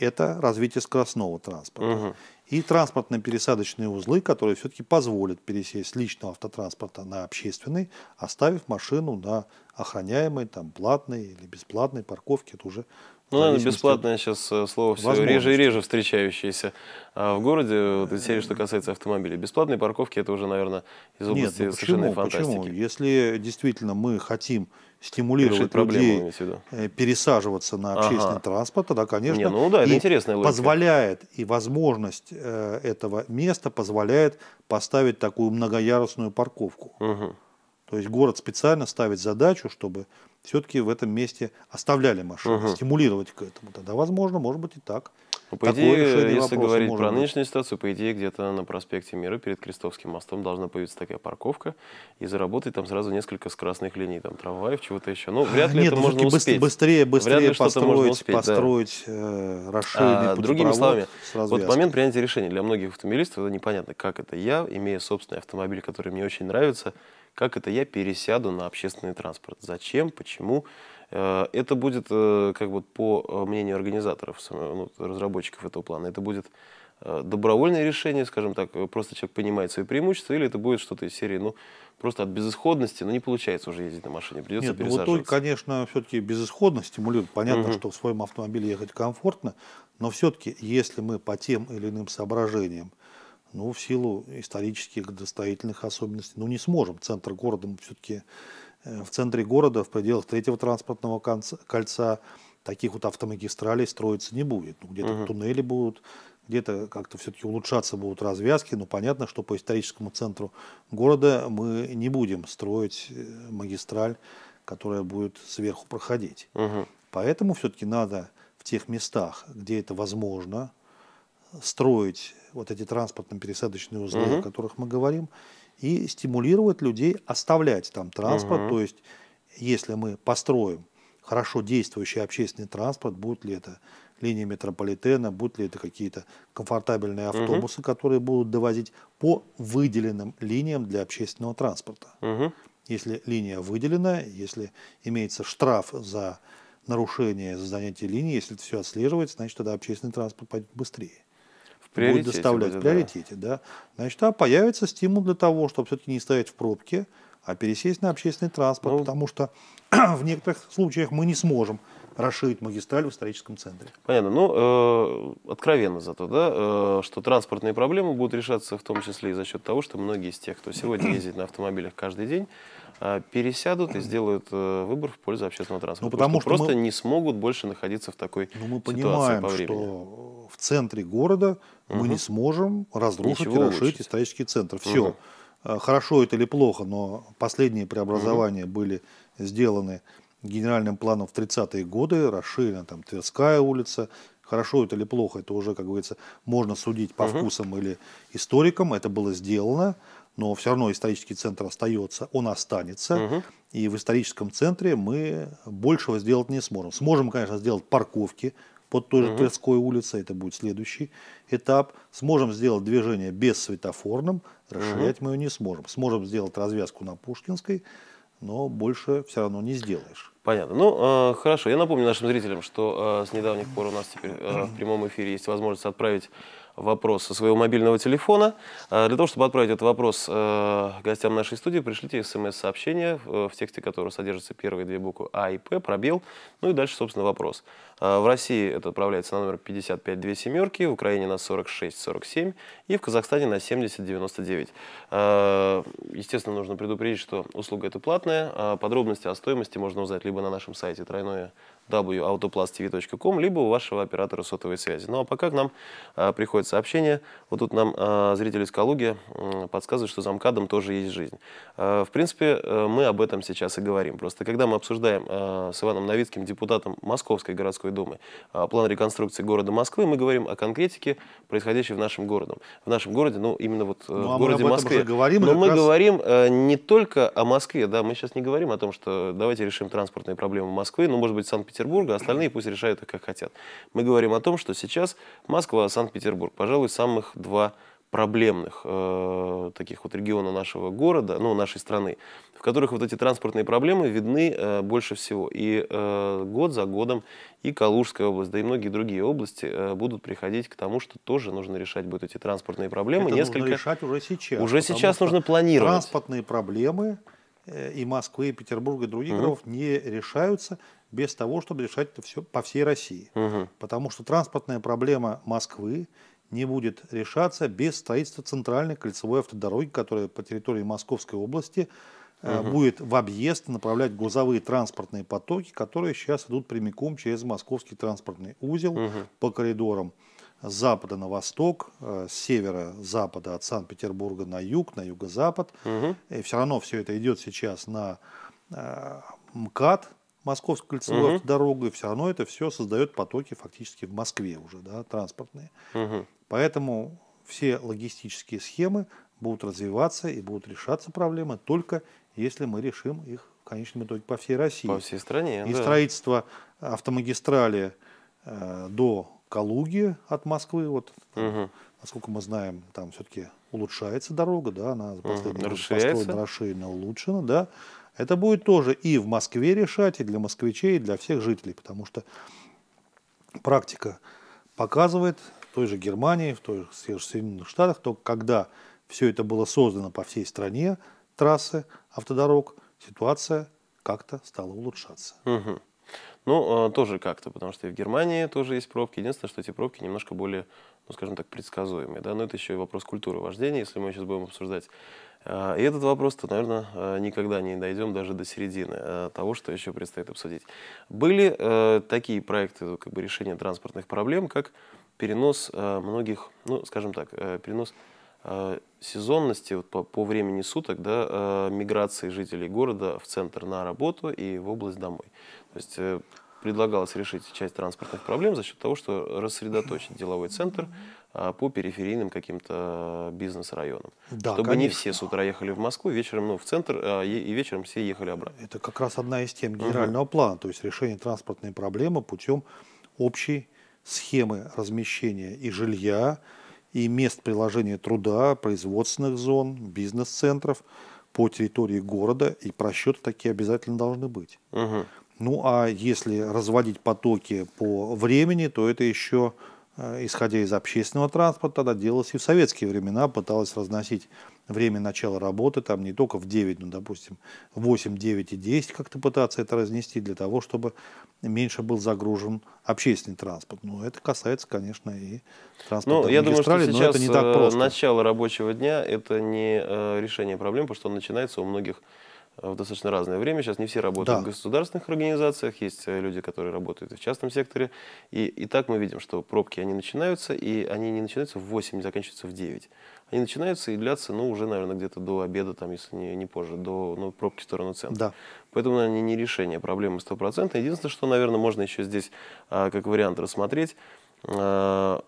это развитие скоростного транспорта. Угу. И транспортно-пересадочные узлы, которые все-таки позволят пересесть с личного автотранспорта на общественный, оставив машину на охраняемой, там, платной или бесплатной парковке. Это уже ну, наверное, бесплатное сейчас э, слово все реже и реже встречающееся а в городе, вот, если что касается автомобилей. Бесплатные парковки это уже, наверное, из области Нет, ну почему, совершенно фантастики. Почему? Если действительно мы хотим стимулировать людей э, пересаживаться на общественный ага. транспорт, тогда, конечно, Не, ну да, это интересная логика. позволяет и возможность э, этого места позволяет поставить такую многоярусную парковку. Угу. То есть город специально ставит задачу, чтобы все-таки в этом месте оставляли машины, угу. стимулировать к этому. Тогда, возможно, может быть и так по Такое идее, если говорить про быть. нынешнюю ситуацию, по идее, где-то на проспекте Мира перед Крестовским мостом должна появиться такая парковка и заработать там сразу несколько скоростных линий, там трамваев, чего-то еще. Ну, вряд ли Нет, это ну, можно успеть. Быстрее, быстрее построить, успеть, построить да. Э, расширенный а, Другими словами, вот момент принятия решения для многих автомобилистов, это непонятно, как это я, имея собственный автомобиль, который мне очень нравится, как это я пересяду на общественный транспорт. Зачем, почему, Э, это будет, э, как бы, по э, мнению организаторов, ну, разработчиков этого плана, это будет добровольное решение, скажем так, просто человек понимает свои преимущества, или это будет что-то из серии, ну, просто от безысходности, ну, не получается уже ездить на машине, придется Нет, пересаживаться. Ну, вот тут, конечно, все-таки безысходность стимулирует. Понятно, угу. что в своем автомобиле ехать комфортно, но все-таки, если мы по тем или иным соображениям, ну, в силу исторических, достоятельных особенностей, ну, не сможем центр города мы ну, все-таки Э, в центре города, в пределах третьего транспортного кольца, таких вот автомагистралей строиться не будет. Ну, где-то угу. туннели будут, где-то как-то все-таки улучшаться будут развязки. Но понятно, что по историческому центру города мы не будем строить э, магистраль, которая будет сверху проходить. Угу. Поэтому все-таки надо в тех местах, где это возможно, строить вот эти транспортно-пересадочные узлы, угу. о которых мы говорим, и стимулировать людей оставлять там транспорт. Угу. То есть, если мы построим хорошо действующий общественный транспорт, будет ли это линии метрополитена, будут ли это какие-то комфортабельные автобусы, угу. которые будут довозить по выделенным линиям для общественного транспорта. Угу. Если линия выделена, если имеется штраф за нарушение за занятие линии, если это все отслеживается, значит тогда общественный транспорт пойдет быстрее будет доставлять, будет, в приоритете, да. да. Значит, а появится стимул для того, чтобы все-таки не стоять в пробке, а пересесть на общественный транспорт, ну, потому что в некоторых случаях мы не сможем расширить магистраль в историческом центре. Понятно. Ну, э, откровенно зато, да, э, что транспортные проблемы будут решаться в том числе и за счет того, что многие из тех, кто сегодня ездит на автомобилях каждый день, э, пересядут и сделают э, выбор в пользу общественного ну, транспорта. Ну, потому что, что просто не смогут больше находиться в такой ну, мы понимаем, по времени. что в центре города угу. мы не сможем разрушить Ничего и расширить улучшить. исторический центр. Все. Угу. Э, хорошо это или плохо, но последние преобразования угу. были сделаны генеральным планом в 30-е годы, расширена там Тверская улица. Хорошо это или плохо, это уже, как говорится, можно судить по угу. вкусам или историкам. Это было сделано, но все равно исторический центр остается, он останется. Угу. И в историческом центре мы большего сделать не сможем. Сможем, конечно, сделать парковки под той же угу. Тверской улицей, это будет следующий этап. Сможем сделать движение без светофорным, расширять угу. мы ее не сможем. Сможем сделать развязку на Пушкинской, но больше все равно не сделаешь. Понятно. Ну, э, хорошо. Я напомню нашим зрителям, что э, с недавних пор у нас теперь э, в прямом эфире есть возможность отправить вопрос со своего мобильного телефона. Э, для того, чтобы отправить этот вопрос э, гостям нашей студии, пришлите смс-сообщение, э, в тексте которого содержатся первые две буквы А и П, пробел, ну и дальше, собственно, вопрос. В России это отправляется на номер 55 семерки, в Украине на 46 47 и в Казахстане на 70 99. Естественно, нужно предупредить, что услуга это платная. А подробности о стоимости можно узнать либо на нашем сайте тройное www.autoplastv.com, либо у вашего оператора сотовой связи. Ну а пока к нам э, приходит сообщение. Вот тут нам э, зритель из Калуги э, подсказывает, что за МКАДом тоже есть жизнь. Э, в принципе, э, мы об этом сейчас и говорим. Просто когда мы обсуждаем э, с Иваном Новицким, депутатом Московской городской думы, э, план реконструкции города Москвы, мы говорим о конкретике, происходящей в нашем городе. В нашем городе, ну именно вот э, ну, а в городе Москве. говорим, Но мы раз... говорим э, не только о Москве, да, мы сейчас не говорим о том, что давайте решим транспортные проблемы Москвы, ну может быть Санкт-Петербург Санкт-Петербурга, остальные пусть решают их как хотят. Мы говорим о том, что сейчас Москва, Санкт-Петербург, пожалуй, самых два проблемных э, таких вот региона нашего города, ну, нашей страны, в которых вот эти транспортные проблемы видны э, больше всего. И э, год за годом и Калужская область, да и многие другие области э, будут приходить к тому, что тоже нужно решать будут эти транспортные проблемы. Это Несколько... нужно решать уже сейчас. Уже сейчас нужно планировать. Транспортные проблемы э, и Москвы, и Петербурга, и других угу. городов не решаются без того, чтобы решать это все по всей России. Угу. Потому что транспортная проблема Москвы не будет решаться без строительства центральной кольцевой автодороги, которая по территории Московской области угу. будет в объезд направлять грузовые транспортные потоки, которые сейчас идут прямиком через московский транспортный узел угу. по коридорам с запада на восток, э, с севера запада от Санкт-Петербурга на юг, на юго-запад. Угу. И все равно все это идет сейчас на э, МКАД, Московской кольцевой угу. дорогой, все равно это все создает потоки фактически в Москве уже, да, транспортные. Угу. Поэтому все логистические схемы будут развиваться и будут решаться проблемы только если мы решим их в конечном итоге по всей России. По всей стране. И да. строительство автомагистрали э, до Калуги от Москвы, вот, угу. насколько мы знаем, там все-таки улучшается дорога, да, она за последние угу. годы расширена, улучшена, да. Это будет тоже и в Москве решать, и для москвичей, и для всех жителей, потому что практика показывает в той же Германии, в той же Соединенных Штатах, то когда все это было создано по всей стране, трассы, автодорог, ситуация как-то стала улучшаться. Угу. Ну, а, тоже как-то, потому что и в Германии тоже есть пробки. Единственное, что эти пробки немножко более, ну, скажем так, предсказуемые. Да? Но это еще и вопрос культуры вождения. Если мы сейчас будем обсуждать а, и этот вопрос, то, наверное, а, никогда не дойдем даже до середины а, того, что еще предстоит обсудить. Были э, такие проекты как бы, решения транспортных проблем, как перенос э, многих, ну, скажем так, э, перенос сезонности вот по, по времени суток да, миграции жителей города в центр на работу и в область домой. То есть предлагалось решить часть транспортных проблем за счет того, что рассредоточить деловой центр а, по периферийным каким-то э, бизнес-районам. Да, Чтобы конечно. не все с утра ехали в Москву, вечером ну, в центр, а, и вечером все ехали обратно. Это как раз одна из тем генерального угу. плана, то есть решение транспортной проблемы путем общей схемы размещения и жилья, и мест приложения труда, производственных зон, бизнес-центров по территории города, и просчеты такие обязательно должны быть. Угу. Ну а если разводить потоки по времени, то это еще Э, исходя из общественного транспорта, тогда делалось и в советские времена, пыталось разносить время начала работы, там не только в 9, но, допустим, 8, 9 и 10 как-то пытаться это разнести для того, чтобы меньше был загружен общественный транспорт. Но это касается, конечно, и транспорта ну, я думаю, что сейчас но это не так э, просто. начало рабочего дня – это не э, решение проблем, потому что он начинается у многих Э, в достаточно разное время. Сейчас не все работают да. в государственных организациях, есть э, люди, которые работают в частном секторе. И, и так мы видим, что пробки, они начинаются, и они не начинаются в 8, не а заканчиваются в 9. Они начинаются и длятся, ну, уже, наверное, где-то до обеда, там, если не, не позже, до ну, пробки в сторону центра. Да. Поэтому, наверное, не решение проблемы стопроцентно. Единственное, что, наверное, можно еще здесь а, как вариант рассмотреть, а,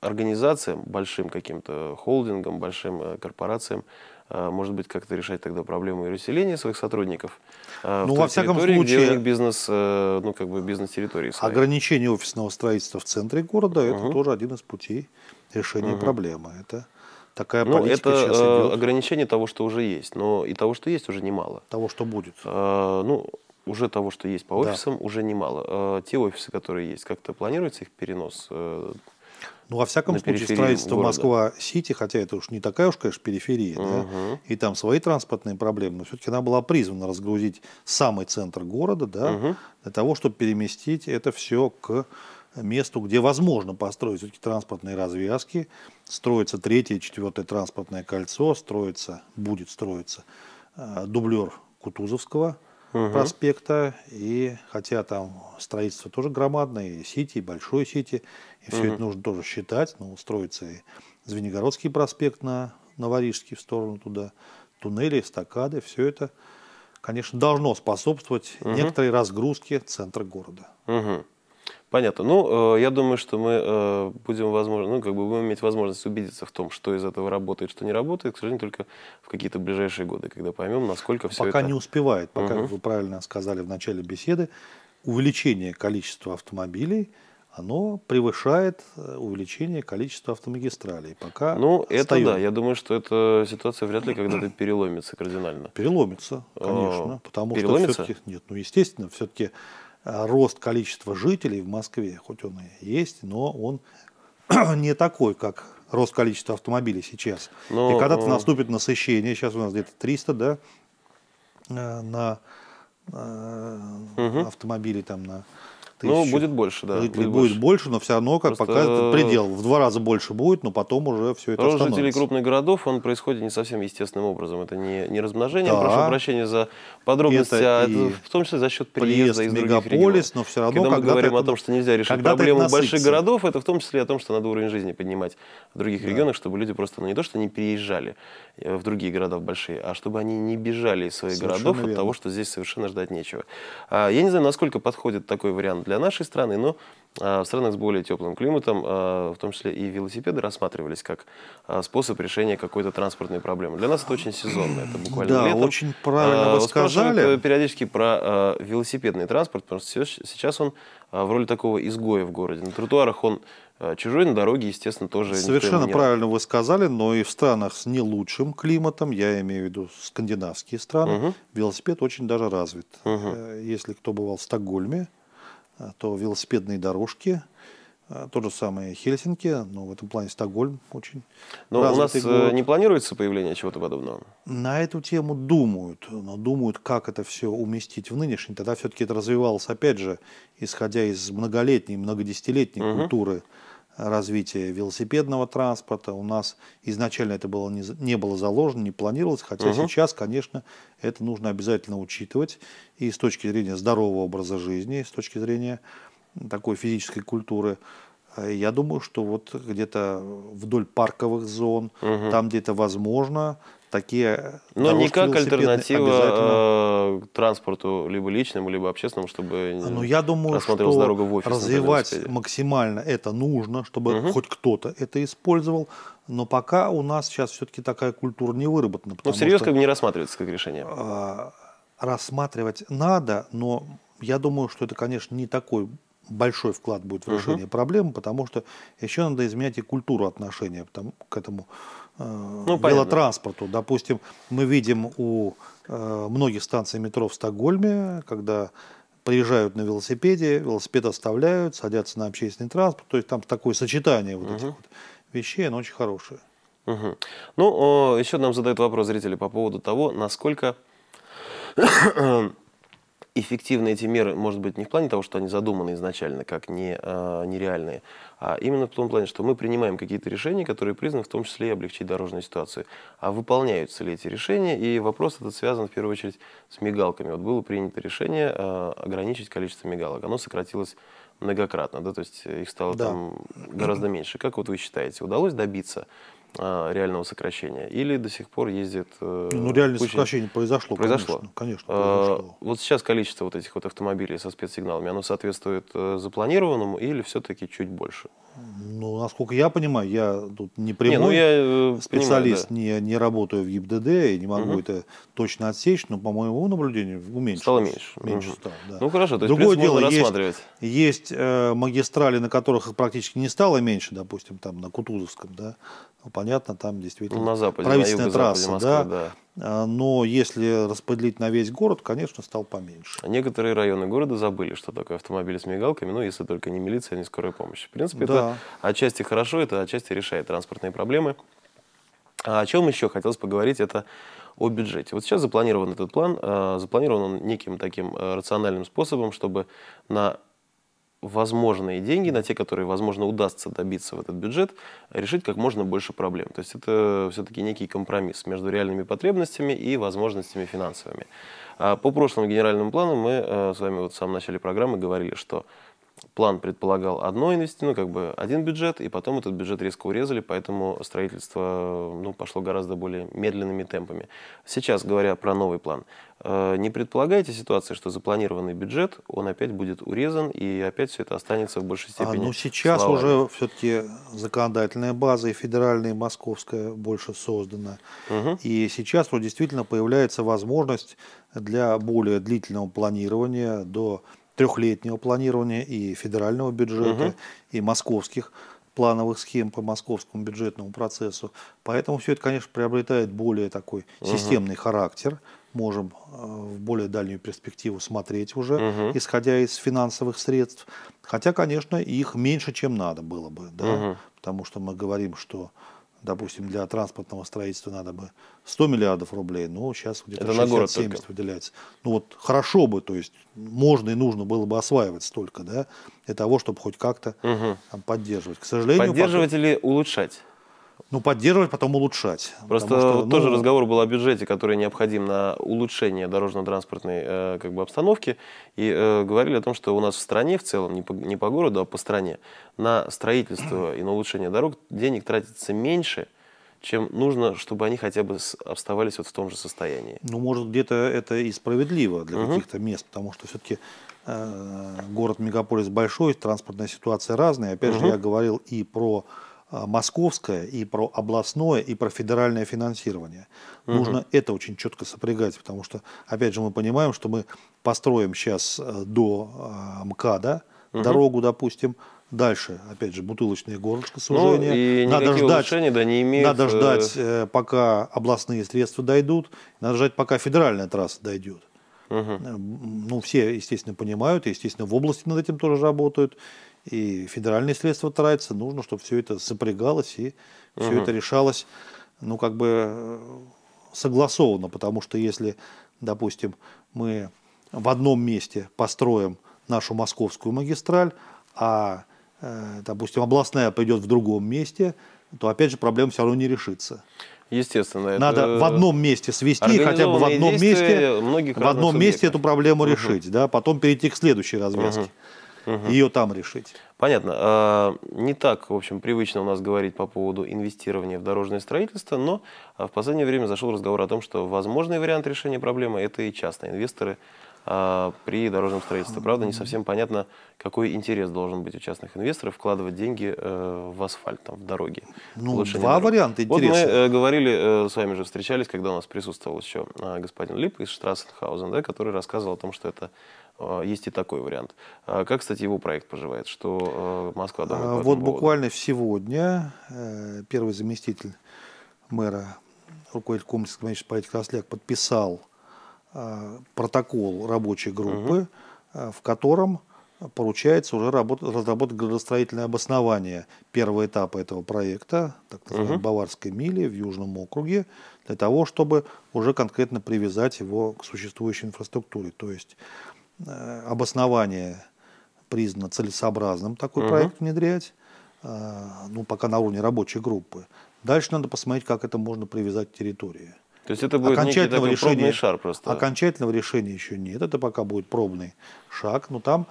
организациям, большим каким-то холдингам, большим э, корпорациям, а, может быть, как-то решать тогда проблему и расселения своих сотрудников. А, ну, во всяком случае... Где у них бизнес, э, ну, как бы бизнес-территории Ограничение офисного строительства в центре города – это тоже один из путей решения угу. проблемы. Это такая ну, политика это, сейчас э, идет. ограничение того, что уже есть. Но и того, что есть, уже немало. Того, что будет. А, ну, уже того, что есть по офисам, да. уже немало. А, те офисы, которые есть, как-то планируется их перенос э, ну, во всяком случае, строительство города. Москва-Сити, хотя это уж не такая уж, конечно, периферия, угу. да, и там свои транспортные проблемы, но все-таки она была призвана разгрузить самый центр города, да, угу. для того, чтобы переместить это все к месту, где возможно построить все-таки транспортные развязки, строится третье четвертое транспортное кольцо, строится, будет строиться э, дублер Кутузовского, угу. проспекта, и хотя там строительство тоже громадное, и сити, и большой сити, и все угу. это нужно тоже считать, ну, строится и Звенигородский проспект на Новорижский в сторону туда, туннели, эстакады, все это, конечно, должно способствовать угу. некоторой разгрузке центра города. Угу. Понятно. Ну, э, я думаю, что мы э, будем, возможно, ну, как бы будем иметь возможность убедиться в том, что из этого работает, что не работает, к сожалению, только в какие-то ближайшие годы, когда поймем, насколько все пока это... Пока не успевает, пока, угу. вы правильно сказали в начале беседы, увеличение количества автомобилей оно превышает э, увеличение количества автомагистралей. Пока ну, отстаем. это да. Я думаю, что эта ситуация вряд ли когда-то переломится кардинально. Переломится, конечно. О, потому переломится? что все-таки... Нет, ну, естественно, все-таки Э, рост количества жителей в Москве, хоть он и есть, но он не такой, как рост количества автомобилей сейчас. Но, и когда-то э, наступит насыщение, сейчас у нас где-то 300, да, э, на угу. автомобилей там на ну, будет больше, да. будет, будет больше. больше, но все равно, как Просто... показывает, э, предел в два раза больше будет, но потом уже все это Рост жителей крупных городов, он происходит не совсем естественным образом. Это не, не размножение, да. прошу прощения за подробности, это а это в том числе за счет приезда из других мегаполис, но все равно... Когда мы говорим это... о том, что нельзя решить проблему больших городов, это в том числе о том, что надо уровень жизни поднимать в других да. регионах, чтобы люди просто ну, не то, что не переезжали э, в другие города большие, а чтобы они не бежали из своих совершенно городов верно. от того, что здесь совершенно ждать нечего. А, я не знаю, насколько подходит такой вариант для нашей страны, но а, в странах с более теплым климатом, а, в том числе и велосипеды, рассматривались как а, способ решения какой-то транспортной проблемы. Для нас это очень сезонно, это буквально да, летом. очень правильно вы сказали. Э, периодически про велосипедный транспорт, потому что сейчас он в роли такого изгоя в городе. На тротуарах он чужой, на дороге, естественно, тоже Совершенно не правильно вы сказали, но и в странах с не лучшим климатом, я имею в виду скандинавские страны, угу. велосипед очень даже развит. Угу. Если кто бывал в Стокгольме, а, то велосипедные дорожки, а, то же самое Хельсинки, но ну, в этом плане Стокгольм очень Но у нас э, город. не планируется появление чего-то подобного? На эту тему думают, но думают, как это все уместить в нынешний. Тогда все-таки это развивалось, опять же, исходя из многолетней, многодесятилетней угу. культуры развитие велосипедного транспорта. У нас изначально это было не, не было заложено, не планировалось, хотя угу. сейчас, конечно, это нужно обязательно учитывать и с точки зрения здорового образа жизни, и с точки зрения такой физической культуры. Э, я думаю, что вот где-то вдоль парковых зон, угу. там где то возможно, такие Но не как альтернатива э, транспорту, либо личному, либо общественному, чтобы а, ну, я думаю, что дорогу в офис. Развивать максимально это нужно, чтобы угу. хоть кто-то это использовал. Но пока у нас сейчас все-таки такая культура не выработана. Ну, всерьез как бы не рассматривается как решение. А, рассматривать надо, но я думаю, что это, конечно, не такой большой вклад будет в решение угу. проблемы, потому что еще надо изменять и культуру отношения к этому Э, ну, велотранспорту. Понятно. Допустим, мы видим у э, многих станций метро в Стокгольме, когда приезжают на велосипеде, велосипед оставляют, садятся на общественный транспорт. То есть там такое сочетание вот угу. этих вот вещей, оно очень хорошее. Угу. Ну, еще нам задают вопрос зрители по поводу того, насколько эффективны эти меры, может быть, не в плане того, что они задуманы изначально как не, э, нереальные, а именно в том плане, что мы принимаем какие-то решения, которые признаны в том числе и облегчить дорожную ситуацию. А выполняются ли эти решения? И вопрос этот связан в первую очередь с мигалками. Вот было принято решение э, ограничить количество мигалок. Оно сократилось многократно, да, то есть э, их стало да. там гораздо меньше. Как вот вы считаете, удалось добиться Э, реального сокращения, или до сих пор ездит... Э, ну, реальное куча... сокращение произошло, произошло. конечно. конечно э, произошло. Вот сейчас количество вот этих вот автомобилей со спецсигналами, оно соответствует запланированному или все-таки чуть больше? Ну, насколько я понимаю, я тут не прямой не, ну, я специалист, понимаю, да. не, не работаю в ГИБДД, и не могу угу. это точно отсечь, но по моему наблюдению уменьшилось. Стало меньше. Меньше угу. стало, да. Ну, хорошо, то есть, Другое дело, Есть, есть э, магистрали, на которых их практически не стало меньше, допустим, там на Кутузовском, да, понятно, там действительно на западе, правительственная на трасса. Москвы, да. да. Но если распределить на весь город, конечно, стал поменьше. А Некоторые районы города забыли, что такое автомобили с мигалками, ну, если только не милиция, а не скорая помощь. В принципе, да. это отчасти хорошо, это отчасти решает транспортные проблемы. А о чем еще хотелось поговорить, это о бюджете. Вот сейчас запланирован этот план, а, запланирован он неким таким э, рациональным способом, чтобы на возможные деньги, на те, которые, возможно, удастся добиться в этот бюджет, решить как можно больше проблем. То есть это все-таки некий компромисс между реальными потребностями и возможностями финансовыми. А по прошлому генеральному плану мы э, с вами вот в самом начале программы говорили, что план предполагал одно инвестирование, ну, как бы один бюджет, и потом этот бюджет резко урезали, поэтому строительство ну, пошло гораздо более медленными темпами. Сейчас, говоря про новый план, э, не предполагайте ситуации, что запланированный бюджет, он опять будет урезан, и опять все это останется в большей а, степени. А, ну сейчас словами. уже все-таки законодательная база и федеральная, и московская больше создана. Угу. И сейчас вот, действительно появляется возможность для более длительного планирования до трехлетнего планирования и федерального бюджета, угу. и московских плановых схем по московскому бюджетному процессу. Поэтому все это, конечно, приобретает более такой угу. системный характер. Можем э, в более дальнюю перспективу смотреть уже, угу. исходя из финансовых средств. Хотя, конечно, их меньше, чем надо было бы. Да? Угу. Потому что мы говорим, что допустим, для транспортного строительства надо бы 100 миллиардов рублей, но сейчас где-то 60-70 выделяется. Ну вот хорошо бы, то есть можно и нужно было бы осваивать столько, да, для того, чтобы хоть как-то угу. поддерживать. К сожалению, поддерживать потом... или улучшать? Ну, поддерживать, потом улучшать. Просто что, ну... тоже разговор был о бюджете, который необходим на улучшение дорожно-транспортной э, как бы, обстановки. И э, говорили о том, что у нас в стране в целом, не по, не по городу, а по стране, на строительство и на улучшение дорог денег тратится меньше, чем нужно, чтобы они хотя бы оставались вот в том же состоянии. Ну, может, где-то это и справедливо для угу. каких-то мест, потому что все-таки э, город-мегаполис большой, транспортная ситуация разная. Опять угу. же, я говорил и про а, московское, и про областное, и про федеральное финансирование. Угу. Нужно это очень четко сопрягать, потому что, опять же, мы понимаем, что мы построим сейчас э, до а, МКАДа угу. дорогу, допустим, Дальше, опять же, бутылочные горлышко сужения. Ну, и надо ждать, да, не имеют... надо э, ждать, э, пока областные средства дойдут, надо ждать, пока федеральная трасса дойдет. Угу. Ну, все, естественно, понимают, естественно, в области над этим тоже работают и федеральные средства тратятся, нужно, чтобы все это сопрягалось и угу. все это решалось, ну, как бы э, согласованно, потому что если, допустим, мы в одном месте построим нашу московскую магистраль, а, э, допустим, областная пойдет в другом месте, то, опять же, проблема все равно не решится. Естественно. Надо в одном месте свести, хотя бы в одном месте, в одном месте эту проблему угу. решить, да, потом перейти к следующей развязке. Угу угу. ее там решить. Понятно. А, не так, в общем, привычно у нас говорить по поводу инвестирования в дорожное строительство, но а, в последнее время зашел разговор о том, что возможный вариант решения проблемы – это и частные инвесторы, а, при дорожном строительстве. Правда, не совсем понятно, какой интерес должен быть у частных инвесторов вкладывать деньги э, в асфальт, там, в дороги. Ну, Улучшение два дорог. варианта интересно. Вот мы э, говорили, э, с вами же встречались, когда у нас присутствовал еще а, господин Лип из Штрассенхаузен, да, который рассказывал о том, что это есть и такой вариант. А как, кстати, его проект поживает? Что Москва думает Вот поводу? буквально сегодня первый заместитель мэра, руководитель комплекса экономического поэт Красляк подписал Э, протокол рабочей группы, угу. в котором поручается уже работ... разработать градостроительное обоснование первого этапа этого проекта, так называемой угу. Баварской мили в Южном округе, для того, чтобы уже конкретно привязать его к существующей инфраструктуре. То есть э, обоснование признано целесообразным такой угу. проект внедрять, э, ну, пока на уровне рабочей группы. Дальше надо посмотреть, как это можно привязать к территории. То есть это будет окончательного некий такой решения, шар просто. Окончательного решения еще нет, это пока будет пробный шаг, но там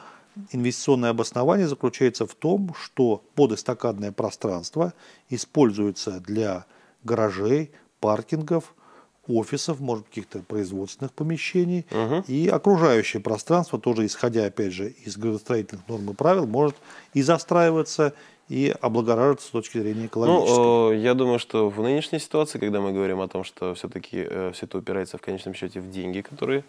инвестиционное обоснование заключается в том, что подэстакадное пространство используется для гаражей, паркингов, офисов, может каких-то производственных помещений. Угу. И окружающее пространство, тоже исходя, опять же, из градостроительных норм и правил, может и застраиваться, и облагораживаться с точки зрения ну, экологической? Ну, я думаю, что в нынешней ситуации, когда мы говорим о том, что все-таки э, все это упирается в конечном счете в деньги, которые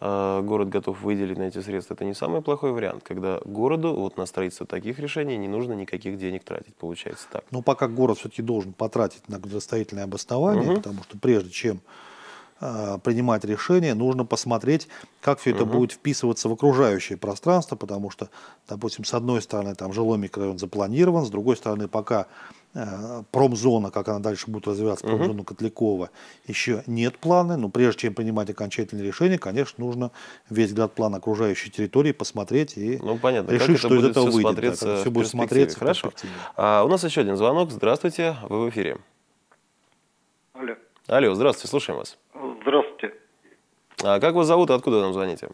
э, город готов выделить на эти средства, это не самый плохой вариант, когда городу вот на строительство таких решений не нужно никаких денег тратить, получается так. Но пока город все-таки должен потратить на градостроительное обоснование, угу. потому что прежде чем а, принимать решения, нужно посмотреть, как все это угу. будет вписываться в окружающее пространство, потому что, допустим, с одной стороны там жилой микрорайон запланирован, с другой стороны пока э, промзона, как она дальше будет развиваться, промзона угу. Котлякова, еще нет плана, но прежде чем принимать окончательное решение, конечно, нужно весь взгляд плана окружающей территории посмотреть и ну, понятно. решить, как что из этого выйдет. Да, все будет смотреться Хорошо. А, у нас еще один звонок. Здравствуйте, вы в эфире. Алло. Алло, здравствуйте, слушаем вас. Здравствуйте. А как вас зовут и откуда вы нам звоните?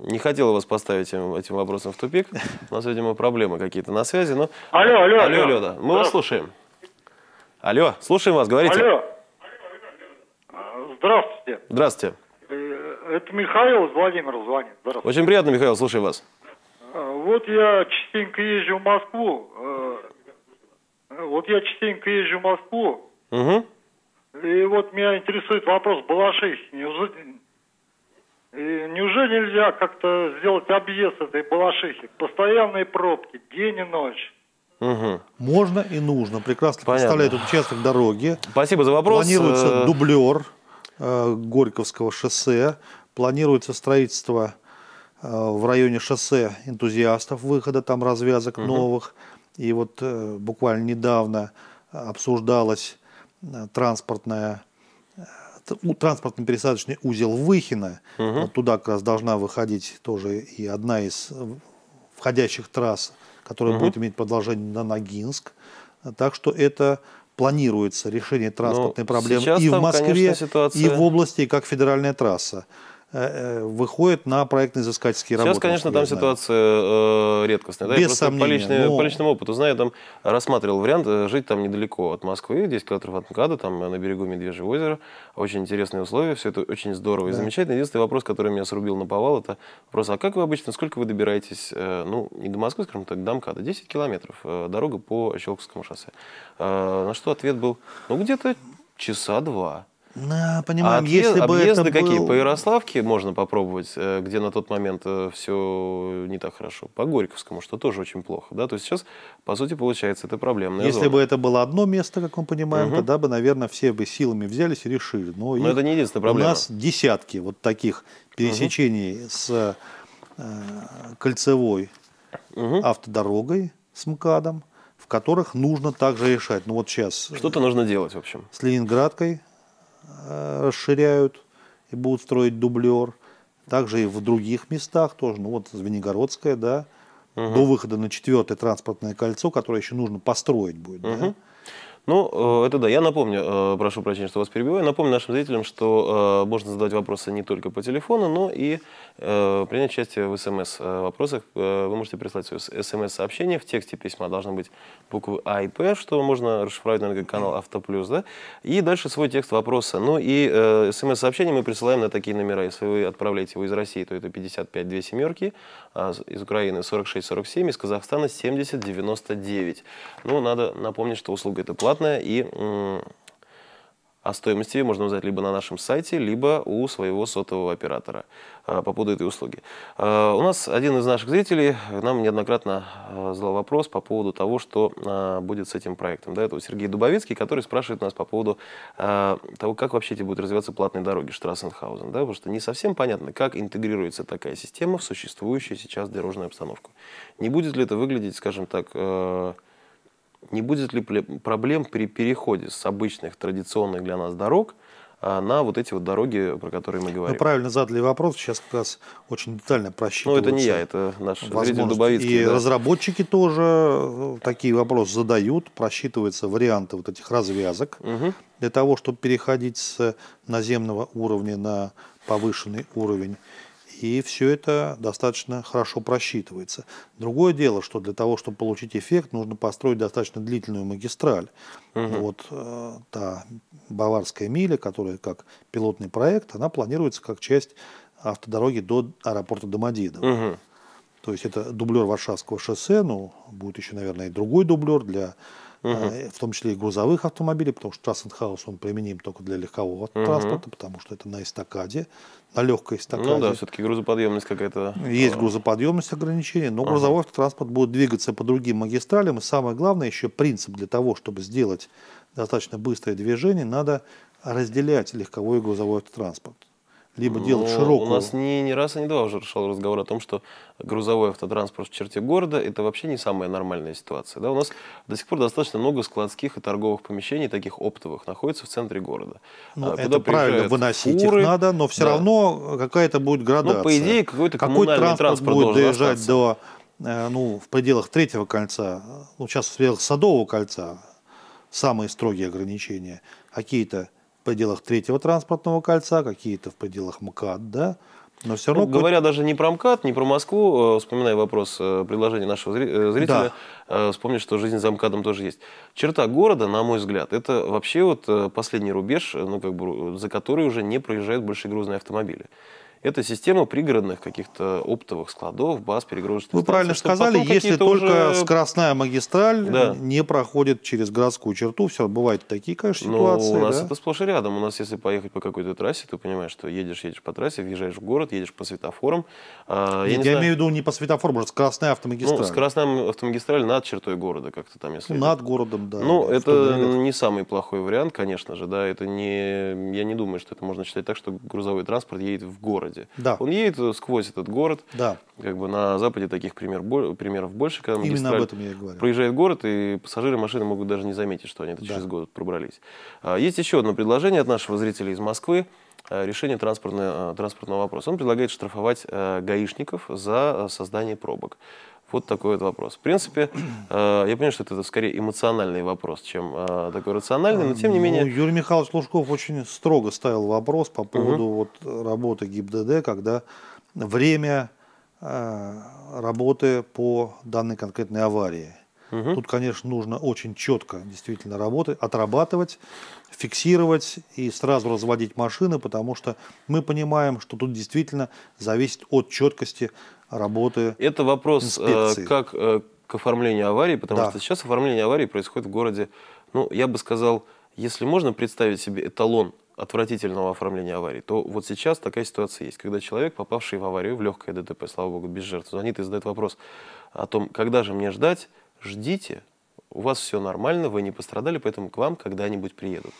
Не хотела вас поставить этим, этим вопросом в тупик. У нас, видимо, проблемы какие-то на связи, но... Алло, алло, алло. Алло, да. Мы вас слушаем. Алло, слушаем вас, говорите. Алло. Здравствуйте. Здравствуйте. Э, это Михаил из Владимира звонит. Здравствуйте. Очень приятно, Михаил, слушаю вас. Э, вот я частенько езжу в Москву э, Э, вот я частенько езжу в Москву. Угу. И вот меня интересует вопрос Балашихи. Неужели, э, неужели нельзя как-то сделать объезд этой Балашихи? Постоянные пробки, день и ночь. Угу. Можно и нужно. Прекрасно Понятно. представляет участок дороги. Спасибо за вопрос. Планируется э, дублер э, Горьковского шоссе. Планируется строительство э, в районе шоссе энтузиастов выхода, там развязок угу. новых. И вот э, буквально недавно э, обсуждалось э, транспортное транспортно-пересадочный узел Выхина. Угу. Вот туда как раз должна выходить тоже и одна из входящих трасс, которая угу. будет иметь продолжение на Ногинск. Так что это планируется решение транспортной Но ну, проблемы и в Москве, конечно, ситуация... и в области, как федеральная трасса. Э, э, выходит на проектно-изыскательские работы. Сейчас, конечно, там ситуация э, редкостная. Да? Без я сомнения. По, личной, но... Ну, по личному опыту знаю, я там рассматривал вариант э, жить там недалеко от Москвы, 10 километров от МКАДа, там на берегу Медвежьего озера. Очень интересные условия, все это очень здорово да. и замечательно. Единственный вопрос, который меня срубил на повал, это вопрос, а как вы обычно, сколько вы добираетесь, э, ну, не до Москвы, скажем так, до МКАДа, 10 километров, э, дорога по Щелковскому шоссе. Э, на что ответ был, ну, где-то часа два. Да, а понимаем, а отъезд, если бы объезды это какие? По Ярославке можно попробовать, э, где на тот момент э, все не так хорошо. По Горьковскому, что тоже очень плохо. Да? То есть сейчас, по сути, получается, это проблемная Если зона. бы это было одно место, как мы понимаем, угу. тогда бы, наверное, все бы силами взялись и решили. Но, Но это не единственная проблема. У нас десятки вот таких пересечений угу. с э, кольцевой угу. автодорогой, с МКАДом, в которых нужно также решать. Ну вот сейчас... Э, Что-то нужно делать, в общем. С Ленинградкой Э, расширяют и будут строить дублер. Также и в других местах тоже. Ну вот Звенигородская, да, угу. до выхода на четвертое транспортное кольцо, которое еще нужно построить будет. Угу. Да? Ну, э, это да. Я напомню, э, прошу прощения, что вас перебиваю, напомню нашим зрителям, что э, можно задавать вопросы не только по телефону, но и принять участие в смс-вопросах. Эм вы можете прислать свое смс-сообщение. Эм в тексте письма должны быть буквы А и П, что можно расшифровать, наверное, как канал Автоплюс, да? И дальше свой текст вопроса. Ну и смс-сообщение эм мы присылаем на такие номера. Если вы отправляете его из России, то это 55 две семерки, а из Украины 46 47, из Казахстана 70 99. Ну, надо напомнить, что услуга это платная бесплатная, и о стоимости можно узнать либо на нашем сайте, либо у своего сотового оператора а, по поводу этой услуги. А, у нас один из наших зрителей нам неоднократно а, задал вопрос по поводу того, что будет с этим проектом. Да, это Сергей Дубовицкий, который спрашивает нас по поводу того, как вообще эти будут развиваться платные дороги Штрассенхаузен. Да, потому что не совсем понятно, как интегрируется такая система в существующую сейчас дорожную обстановку. Не будет ли это выглядеть, скажем так, э, не будет ли проблем при переходе с обычных традиционных для нас дорог а, на вот эти вот дороги, про которые мы ну, говорим. Вы правильно задали вопрос, сейчас как раз очень детально просчитываются. Ну, это не я, это наш зритель Дубовицкий. И да. разработчики тоже э, такие вопросы задают, просчитываются варианты вот этих развязок угу. для того, чтобы переходить с наземного уровня на повышенный уровень и все это достаточно хорошо просчитывается. Другое дело, что для того, чтобы получить эффект, нужно построить достаточно длительную магистраль. Угу. Вот э, та баварская миля, которая как пилотный проект, она планируется как часть автодороги до аэропорта Домодедово. Угу. То есть это дублер Варшавского шоссе, ну, будет еще, наверное, и другой дублер для Э, в том числе и грузовых автомобилей, потому что Трассенхаус он применим только для легкового угу. транспорта, потому что это на эстакаде, на легкой ну эстакаде. Ну да, все-таки грузоподъемность какая-то. Есть э, грузоподъемность ограничения, но угу. грузовой транспорт будет двигаться по другим магистралям. И самое главное, еще принцип для того, чтобы сделать достаточно быстрое движение, надо разделять легковой и грузовой транспорт либо ну, делать широкую. У нас не, не раз и не два уже шел разговор о том, что грузовой автотранспорт в черте города это вообще не самая нормальная ситуация. Да? У нас до сих пор достаточно много складских и торговых помещений, таких оптовых, находится в центре города. Ну, а, это правильно, выносить фуры, их надо, но все да. равно какая-то будет градация. Ну, по идее, какой-то какой транспорт, транспорт будет доезжать остаться. до, э, ну, в пределах третьего кольца, ну, сейчас в пределах Садового кольца самые строгие ограничения, какие-то в пределах третьего транспортного кольца, какие-то в пределах МКАД, да, но все равно... Ну, говоря даже не про МКАД, не про Москву, э, вспоминая вопрос э, предложения нашего э, зрителя, да. вспомнить, что жизнь за МКАДом тоже есть. Черта города, на мой взгляд, это вообще вот последний рубеж, ну, как бы, за который уже не проезжают большие грузные автомобили это система пригородных каких-то оптовых складов, баз, перегрузочных Вы станций, правильно сказали, если только уже... скоростная магистраль да. не проходит через городскую черту, все, бывают такие, конечно, ситуации. Но у нас да? это сплошь и рядом. У нас, если поехать по какой-то трассе, ты понимаешь, что едешь, едешь по трассе, въезжаешь в город, едешь по светофорам. А, Нет, я, не я знаю... имею в виду не по светофорам, а скоростная автомагистраль. Ну, скоростная автомагистраль над чертой города как-то там, если... Над городом, да. Ну, это не самый плохой вариант, конечно же, да, это не... Я не думаю, что это можно считать так, что грузовой транспорт едет в город Западе. Да. Он едет сквозь этот город. Да. Как бы на Западе таких пример, примеров больше, когда Именно об этом я и говорю. проезжает город, и пассажиры машины могут даже не заметить, что они да. через год пробрались. А, есть еще одно предложение от нашего зрителя из Москвы а, решение а, транспортного вопроса. Он предлагает штрафовать гаишников за создание пробок. Вот такой вот вопрос. В принципе, э, я понимаю, что это скорее эмоциональный вопрос, чем э, такой рациональный, но тем не ну, менее... Ну, Юрий Михайлович Лужков очень строго ставил вопрос по поводу угу. вот работы ГИБДД, когда время э, работы по данной конкретной аварии. Угу. Тут, конечно, нужно очень четко действительно работать, отрабатывать, фиксировать и сразу разводить машины, потому что мы понимаем, что тут действительно зависит от четкости работы Это вопрос э, инспекции. как э, к оформлению аварии, потому да. что сейчас оформление аварии происходит в городе, ну, я бы сказал, если можно представить себе эталон отвратительного оформления аварии, то вот сейчас такая ситуация есть, когда человек, попавший в аварию, в легкое ДТП, слава богу, без жертв, звонит и задает вопрос о том, когда же мне ждать, ждите, у вас все нормально, вы не пострадали, поэтому к вам когда-нибудь приедут.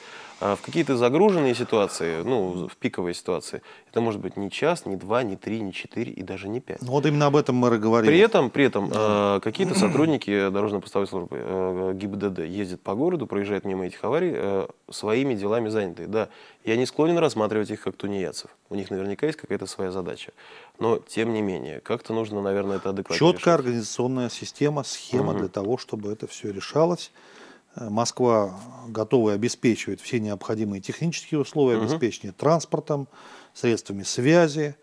А в какие-то загруженные ситуации, ну, в пиковые ситуации, это может быть не час, не два, не три, не четыре и даже не пять. Ну, вот именно об этом мы и говорили. При этом, при этом э, какие-то сотрудники дорожно-постовой службы э, ГИБДД ездят по городу, проезжают мимо этих аварий, э, своими делами заняты. Да, я не склонен рассматривать их как тунеядцев. У них наверняка есть какая-то своя задача. Но, тем не менее, как-то нужно, наверное, это адекватно Четкая решать. организационная система, схема угу. для того, чтобы это все решалось. Э, Москва готова обеспечивать все необходимые технические условия, обеспечения транспортом, средствами связи.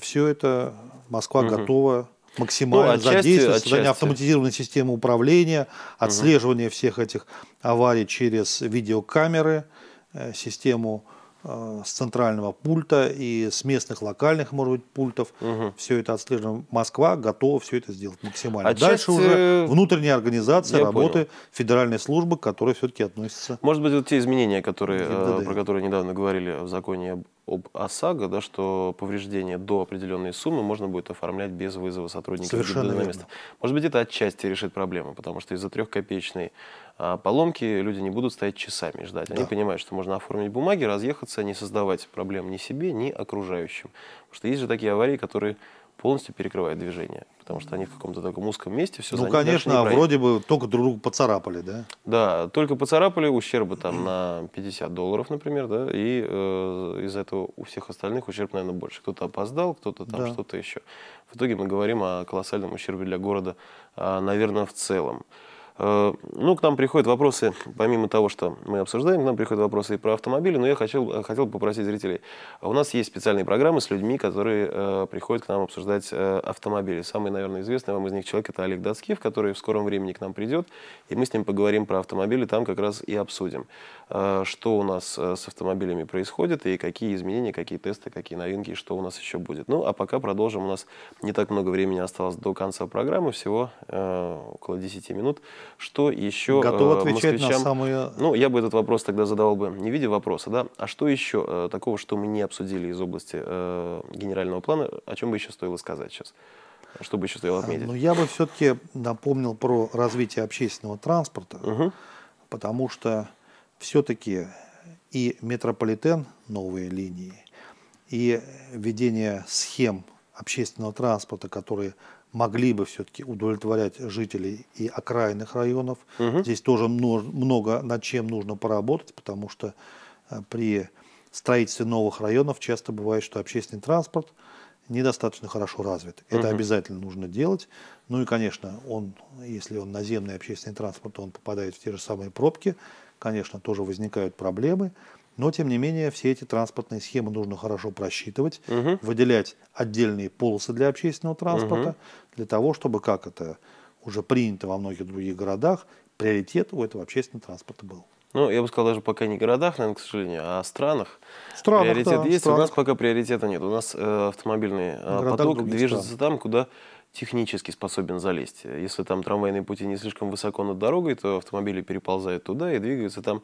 Все это Москва угу. готова максимально ну, задействовать, отчасти. создание автоматизированной системы управления, отслеживание угу. всех этих аварий через видеокамеры, э, систему а, с центрального пульта и с местных локальных, может быть, пультов. Угу. Все это отслеживаем Москва готова все это сделать максимально. А Дальше уже внутренняя организация Я работы понял. федеральной службы, которая все-таки относится... Может быть, вот те изменения, которые, э, про которые недавно говорили в законе об ОСАГО, да, что повреждение до определенной суммы можно будет оформлять без вызова сотрудника Совершенно на место. Может быть, это отчасти решит проблему, потому что из-за трехкопеечной а, поломки люди не будут стоять часами и ждать. Да. Они понимают, что можно оформить бумаги, разъехаться, не создавать проблем ни себе, ни окружающим. Потому что есть же такие аварии, которые полностью перекрывает движение, потому что они в каком-то таком узком месте все Ну, конечно, а вроде бы только друг друга поцарапали, да? Да, только поцарапали, ущербы там на 50 долларов, например, да, и э, из-за этого у всех остальных ущерб, наверное, больше. Кто-то опоздал, кто-то там да. что-то еще. В итоге мы говорим о колоссальном ущербе для города, а, наверное, в целом. Э, ну, к нам приходят вопросы, помимо того, что мы обсуждаем, к нам приходят вопросы и про автомобили, но я хотел, э, хотел попросить зрителей. А у нас есть специальные программы с людьми, которые э, приходят к нам обсуждать э, автомобили. Самый, наверное, известный вам из них человек – это Олег Доцкив, который в скором времени к нам придет, и мы с ним поговорим про автомобили, там как раз и обсудим, э, что у нас э, с автомобилями происходит, и какие изменения, какие тесты, какие новинки, и что у нас еще будет. Ну, а пока продолжим. У нас не так много времени осталось до конца программы, всего э, около 10 минут что еще э, Готов отвечать москвичам... на самые... Ну, я бы этот вопрос тогда задавал бы, не в виде вопроса, да, а что еще э, такого, что мы не обсудили из области э, генерального плана, о чем бы еще стоило сказать сейчас? Что бы еще стоило а, отметить? Ну, я бы все-таки напомнил про развитие общественного транспорта, угу. потому что все-таки и метрополитен новые линии, и введение схем общественного транспорта, которые могли бы все-таки удовлетворять жителей и окраинных районов. Угу. Здесь тоже много над чем нужно поработать, потому что э, при строительстве новых районов часто бывает, что общественный транспорт недостаточно хорошо развит. Это угу. обязательно нужно делать. Ну и, конечно, он, если он наземный общественный транспорт, он попадает в те же самые пробки, конечно, тоже возникают проблемы. Но, тем не менее, все эти транспортные схемы нужно хорошо просчитывать, угу. выделять отдельные полосы для общественного транспорта, угу. для того, чтобы, как это уже принято во многих других городах, приоритет у этого общественного транспорта был. Ну, я бы сказал, даже пока не городах, наверное, к сожалению, а странах. Странах, Приоритет да, есть, странах. у нас пока приоритета нет. У нас э, автомобильный э, поток движется стран. там, куда технически способен залезть. Если там трамвайные пути не слишком высоко над дорогой, то автомобили переползают туда и двигаются там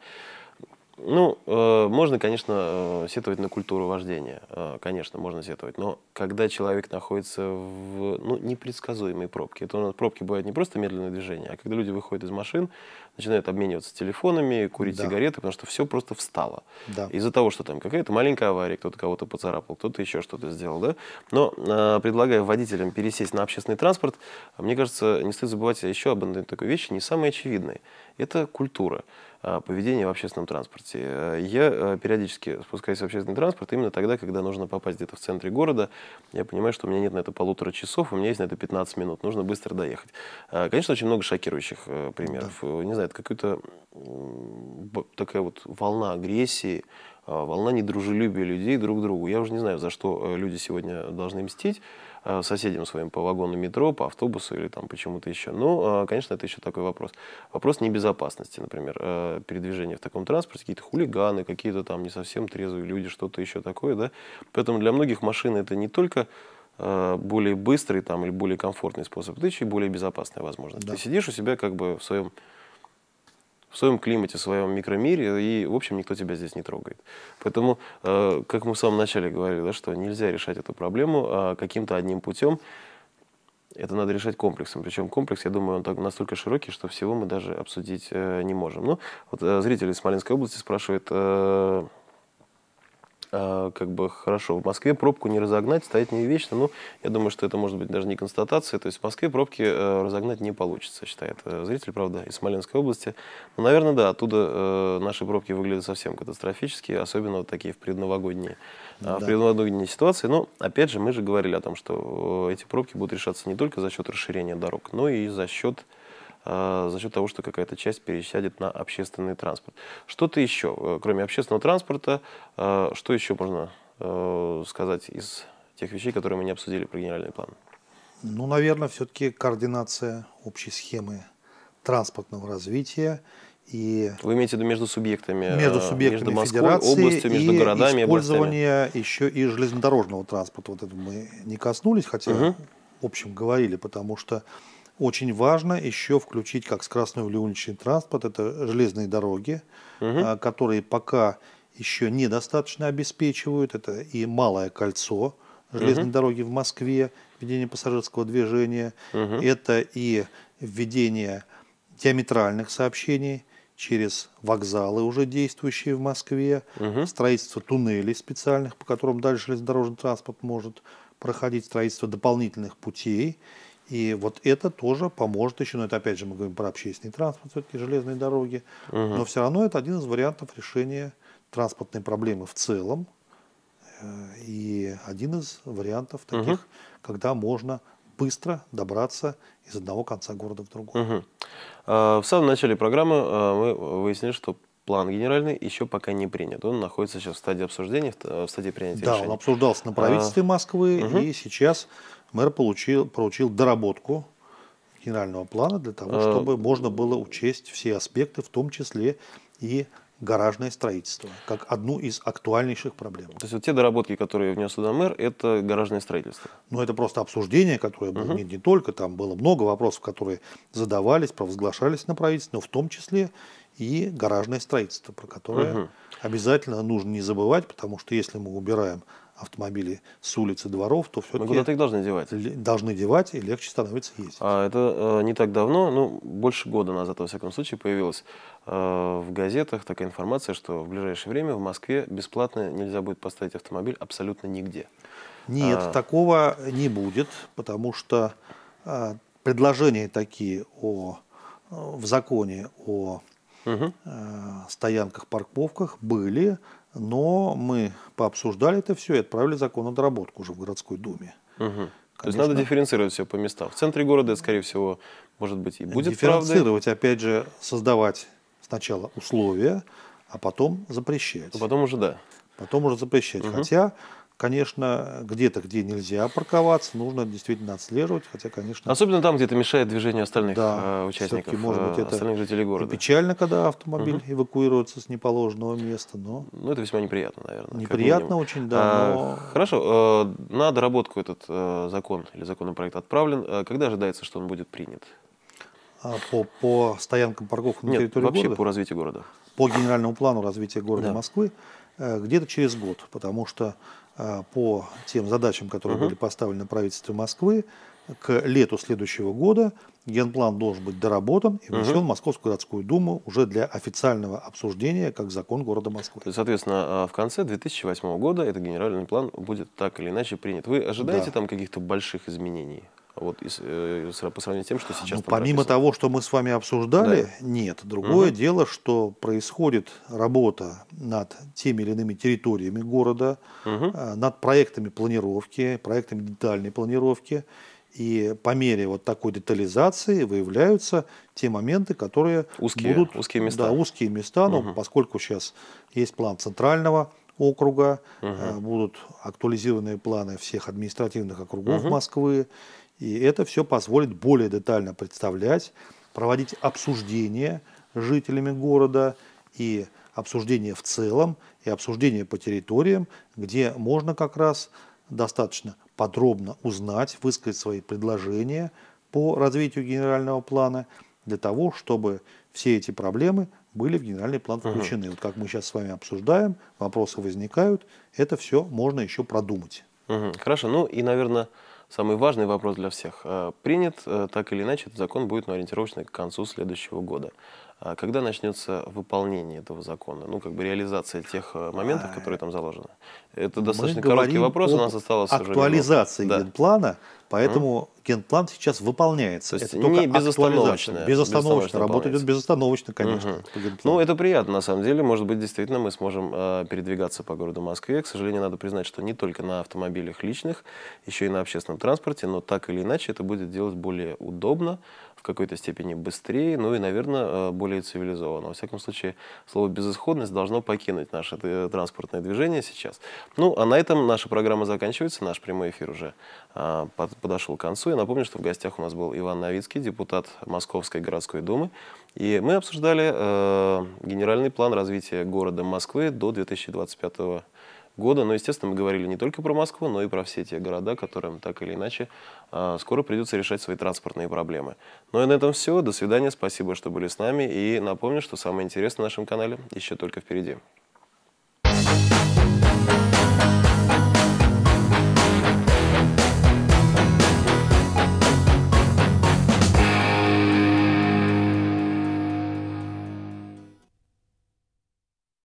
ну, э, можно, конечно, э, сетовать на культуру вождения. Э, конечно, можно сетовать. Но когда человек находится в ну, непредсказуемой пробке, это у нас пробки бывают не просто медленное движение, а когда люди выходят из машин, начинают обмениваться телефонами, курить да. сигареты, потому что все просто встало. Да. Из-за того, что там какая-то маленькая авария, кто-то кого-то поцарапал, кто-то еще что-то сделал. Да? Но э, а, предлагая водителям пересесть на общественный транспорт, мне кажется, не стоит забывать еще об одной такой вещи, не самой очевидной. Это культура а, поведения в общественном транспорте. Э, я э, периодически спускаюсь в общественный транспорт именно тогда, когда нужно попасть где-то в центре города. Я понимаю, что у меня нет на это полутора часов, у меня есть на это 15 минут. Нужно быстро доехать. Э, конечно, очень много шокирующих примеров. Да. Не знаю, знаю, это какая-то такая вот волна агрессии, а, волна недружелюбия людей друг к другу. Я уже не знаю, за что э, люди сегодня должны мстить э, соседям своим по вагону метро, по автобусу или там почему-то еще. Но, ну, а, конечно, это еще такой вопрос. Вопрос небезопасности, например, э, передвижения в таком транспорте, какие-то хулиганы, какие-то там не совсем трезвые люди, что-то еще такое, да. Поэтому для многих машина это не только более быстрый там, или более комфортный способ, это еще и более безопасная возможность. Да. Ты сидишь у себя как бы в своем в своем климате, в своем микромире, и, в общем, никто тебя здесь не трогает. Поэтому, э, как мы в самом начале говорили, да, что нельзя решать эту проблему а каким-то одним путем, это надо решать комплексом. Причем комплекс, я думаю, он так, настолько широкий, что всего мы даже обсудить э, не можем. Ну, вот э, зритель из Смоленской области спрашивают, а, как бы хорошо. В Москве пробку не разогнать, стоять не вечно. Ну, я думаю, что это может быть даже не констатация. То есть в Москве пробки э, разогнать не получится, считает э, зритель, правда, из Смоленской области. Но, наверное, да, оттуда э, наши пробки выглядят совсем катастрофически, особенно вот такие в предновогодние, да. в предновогодние ситуации. Но, опять же, мы же говорили о том, что эти пробки будут решаться не только за счет расширения дорог, но и за счет а, за счет того, что какая-то часть пересядет на общественный транспорт. Что-то еще, э, кроме общественного транспорта, а, что еще можно э, сказать из тех вещей, которые мы не обсудили про генеральный план? Ну, наверное, все-таки координация общей схемы транспортного развития и вы имеете в виду между субъектами, э, между субъектами между Москвой, Федерации областью, между и городами, использование областями. еще и железнодорожного транспорта. Вот это мы не коснулись, хотя угу. в общем говорили, потому что очень важно еще включить как скоростной улюльничный транспорт, это железные дороги, угу. которые пока еще недостаточно обеспечивают. Это и малое кольцо железной угу. дороги в Москве, введение пассажирского движения, угу. это и введение диаметральных сообщений через вокзалы, уже действующие в Москве, угу. строительство туннелей специальных, по которым дальше железнодорожный транспорт может проходить, строительство дополнительных путей. И вот это тоже поможет еще, но это опять же мы говорим про общественный транспорт, все-таки железные дороги, угу. но все равно это один из вариантов решения транспортной проблемы в целом э, и один из вариантов таких, угу. когда можно быстро добраться из одного конца города в другой. Угу. В самом начале программы а, мы выяснили, что план генеральный еще пока не принят. Он находится сейчас в стадии обсуждения, в э, стадии принятия да, решений. Да, он обсуждался на правительстве а... Москвы, угу. и сейчас мэр получил, поручил доработку генерального плана для того, э, чтобы а... можно было учесть все аспекты, в том числе и гаражное строительство, как одну из актуальнейших проблем. То есть вот те доработки, которые внес сюда мэр, это гаражное строительство? Ну, это просто обсуждение, которое было угу. не, не только, там было много вопросов, которые задавались, провозглашались на правительство, но в том числе и гаражное строительство, про которое угу. обязательно нужно не забывать, потому что если мы убираем автомобили с улицы дворов, то все-таки... куда-то их должны девать. Должны девать, и легче становится ездить. А это э, не так давно, ну, больше года назад, во всяком случае, появилась э, в газетах такая информация, что в ближайшее время в Москве бесплатно нельзя будет поставить автомобиль абсолютно нигде. Нет, а... такого не будет, потому что э, предложения такие о, э, в законе о угу. э, стоянках, парковках были, но мы пообсуждали это все и отправили закон на доработку уже в городской думе. Угу. Конечно, То есть надо дифференцировать все по местам. В центре города, это, скорее всего, может быть и будет Дифференцировать, правдой. опять же, создавать сначала условия, а потом запрещать. А потом уже да. Потом уже запрещать. Угу. Хотя Конечно, где-то, где нельзя парковаться, нужно действительно отслеживать, хотя, конечно... Особенно там, где это мешает движению остальных да, э, участников, может быть, э, это остальных жителей города. печально, когда автомобиль угу. эвакуируется с неположенного места, но... Ну, это весьма неприятно, наверное. Неприятно очень, да, а, но... Хорошо, э, на доработку этот закон или законопроект отправлен. Когда ожидается, что он будет принят? А, по, по стоянкам парков на Нет, территории вообще города? по развитию города. По генеральному плану развития города да. Москвы где-то через год, потому что Э, по тем задачам, которые угу. были поставлены правительству Москвы, к лету следующего года генплан должен быть доработан и внесен угу. в Московскую городскую думу уже для официального обсуждения как закон города Москвы. То есть, соответственно, а, в конце 2008 года этот генеральный план будет так или иначе принят. Вы ожидаете да. там каких-то больших изменений? Вот, и, и, э, по сравнению с тем, что ну, сейчас... Ну, помимо прописано. того, что мы с вами обсуждали, да. нет. Другое угу. дело, что происходит работа над теми или иными территориями города, угу. над проектами планировки, проектами детальной планировки. И по мере вот такой детализации выявляются те моменты, которые узкие, будут... Узкие места. Да, узкие места, но поскольку сейчас есть план центрального округа, угу. будут актуализированные планы всех административных округов угу. Москвы, и это все позволит более детально представлять, проводить обсуждение с жителями города и обсуждение в целом, и обсуждение по территориям, где можно как раз достаточно подробно узнать, высказать свои предложения по развитию генерального плана для того, чтобы все эти проблемы были в генеральный план включены. Угу. Вот как мы сейчас с вами обсуждаем, вопросы возникают, это все можно еще продумать. Угу. Хорошо, ну и, наверное, самый важный вопрос для всех. Э, принят, э, так или иначе, этот закон будет ну, ориентировочно к концу следующего года. А когда начнется выполнение этого закона, ну, как бы реализация тех э, моментов, а, которые там заложены? Это достаточно Мы короткий вопрос, у нас осталось актуализации уже генплана, да. поэтому mm. генплан сейчас выполняется. То есть это не безостановочно. Безостановочно, работа идет безостановочно, конечно. Mm Ну, это приятно, на самом деле. Может быть, действительно мы сможем э, передвигаться по городу Москве. К сожалению, надо признать, что не только на автомобилях личных, еще и на общественном транспорте, но так или иначе это будет делать более удобно, какой-то степени быстрее, ну и, наверное, э, более цивилизованно. Во всяком случае, слово «безысходность» должно покинуть наше э, транспортное движение сейчас. Ну, а на этом наша программа заканчивается, наш прямой эфир уже а, подошел к концу. Я напомню, что в гостях у нас был Иван Новицкий, депутат Московской городской думы, и мы обсуждали э, генеральный план развития города Москвы до 2025 года года. Но, естественно, мы говорили не только про Москву, но и про все те города, которым так или иначе а, скоро придется решать свои транспортные проблемы. Ну и на этом все. До свидания. Спасибо, что были с нами. И напомню, что самое интересное на нашем канале еще только впереди.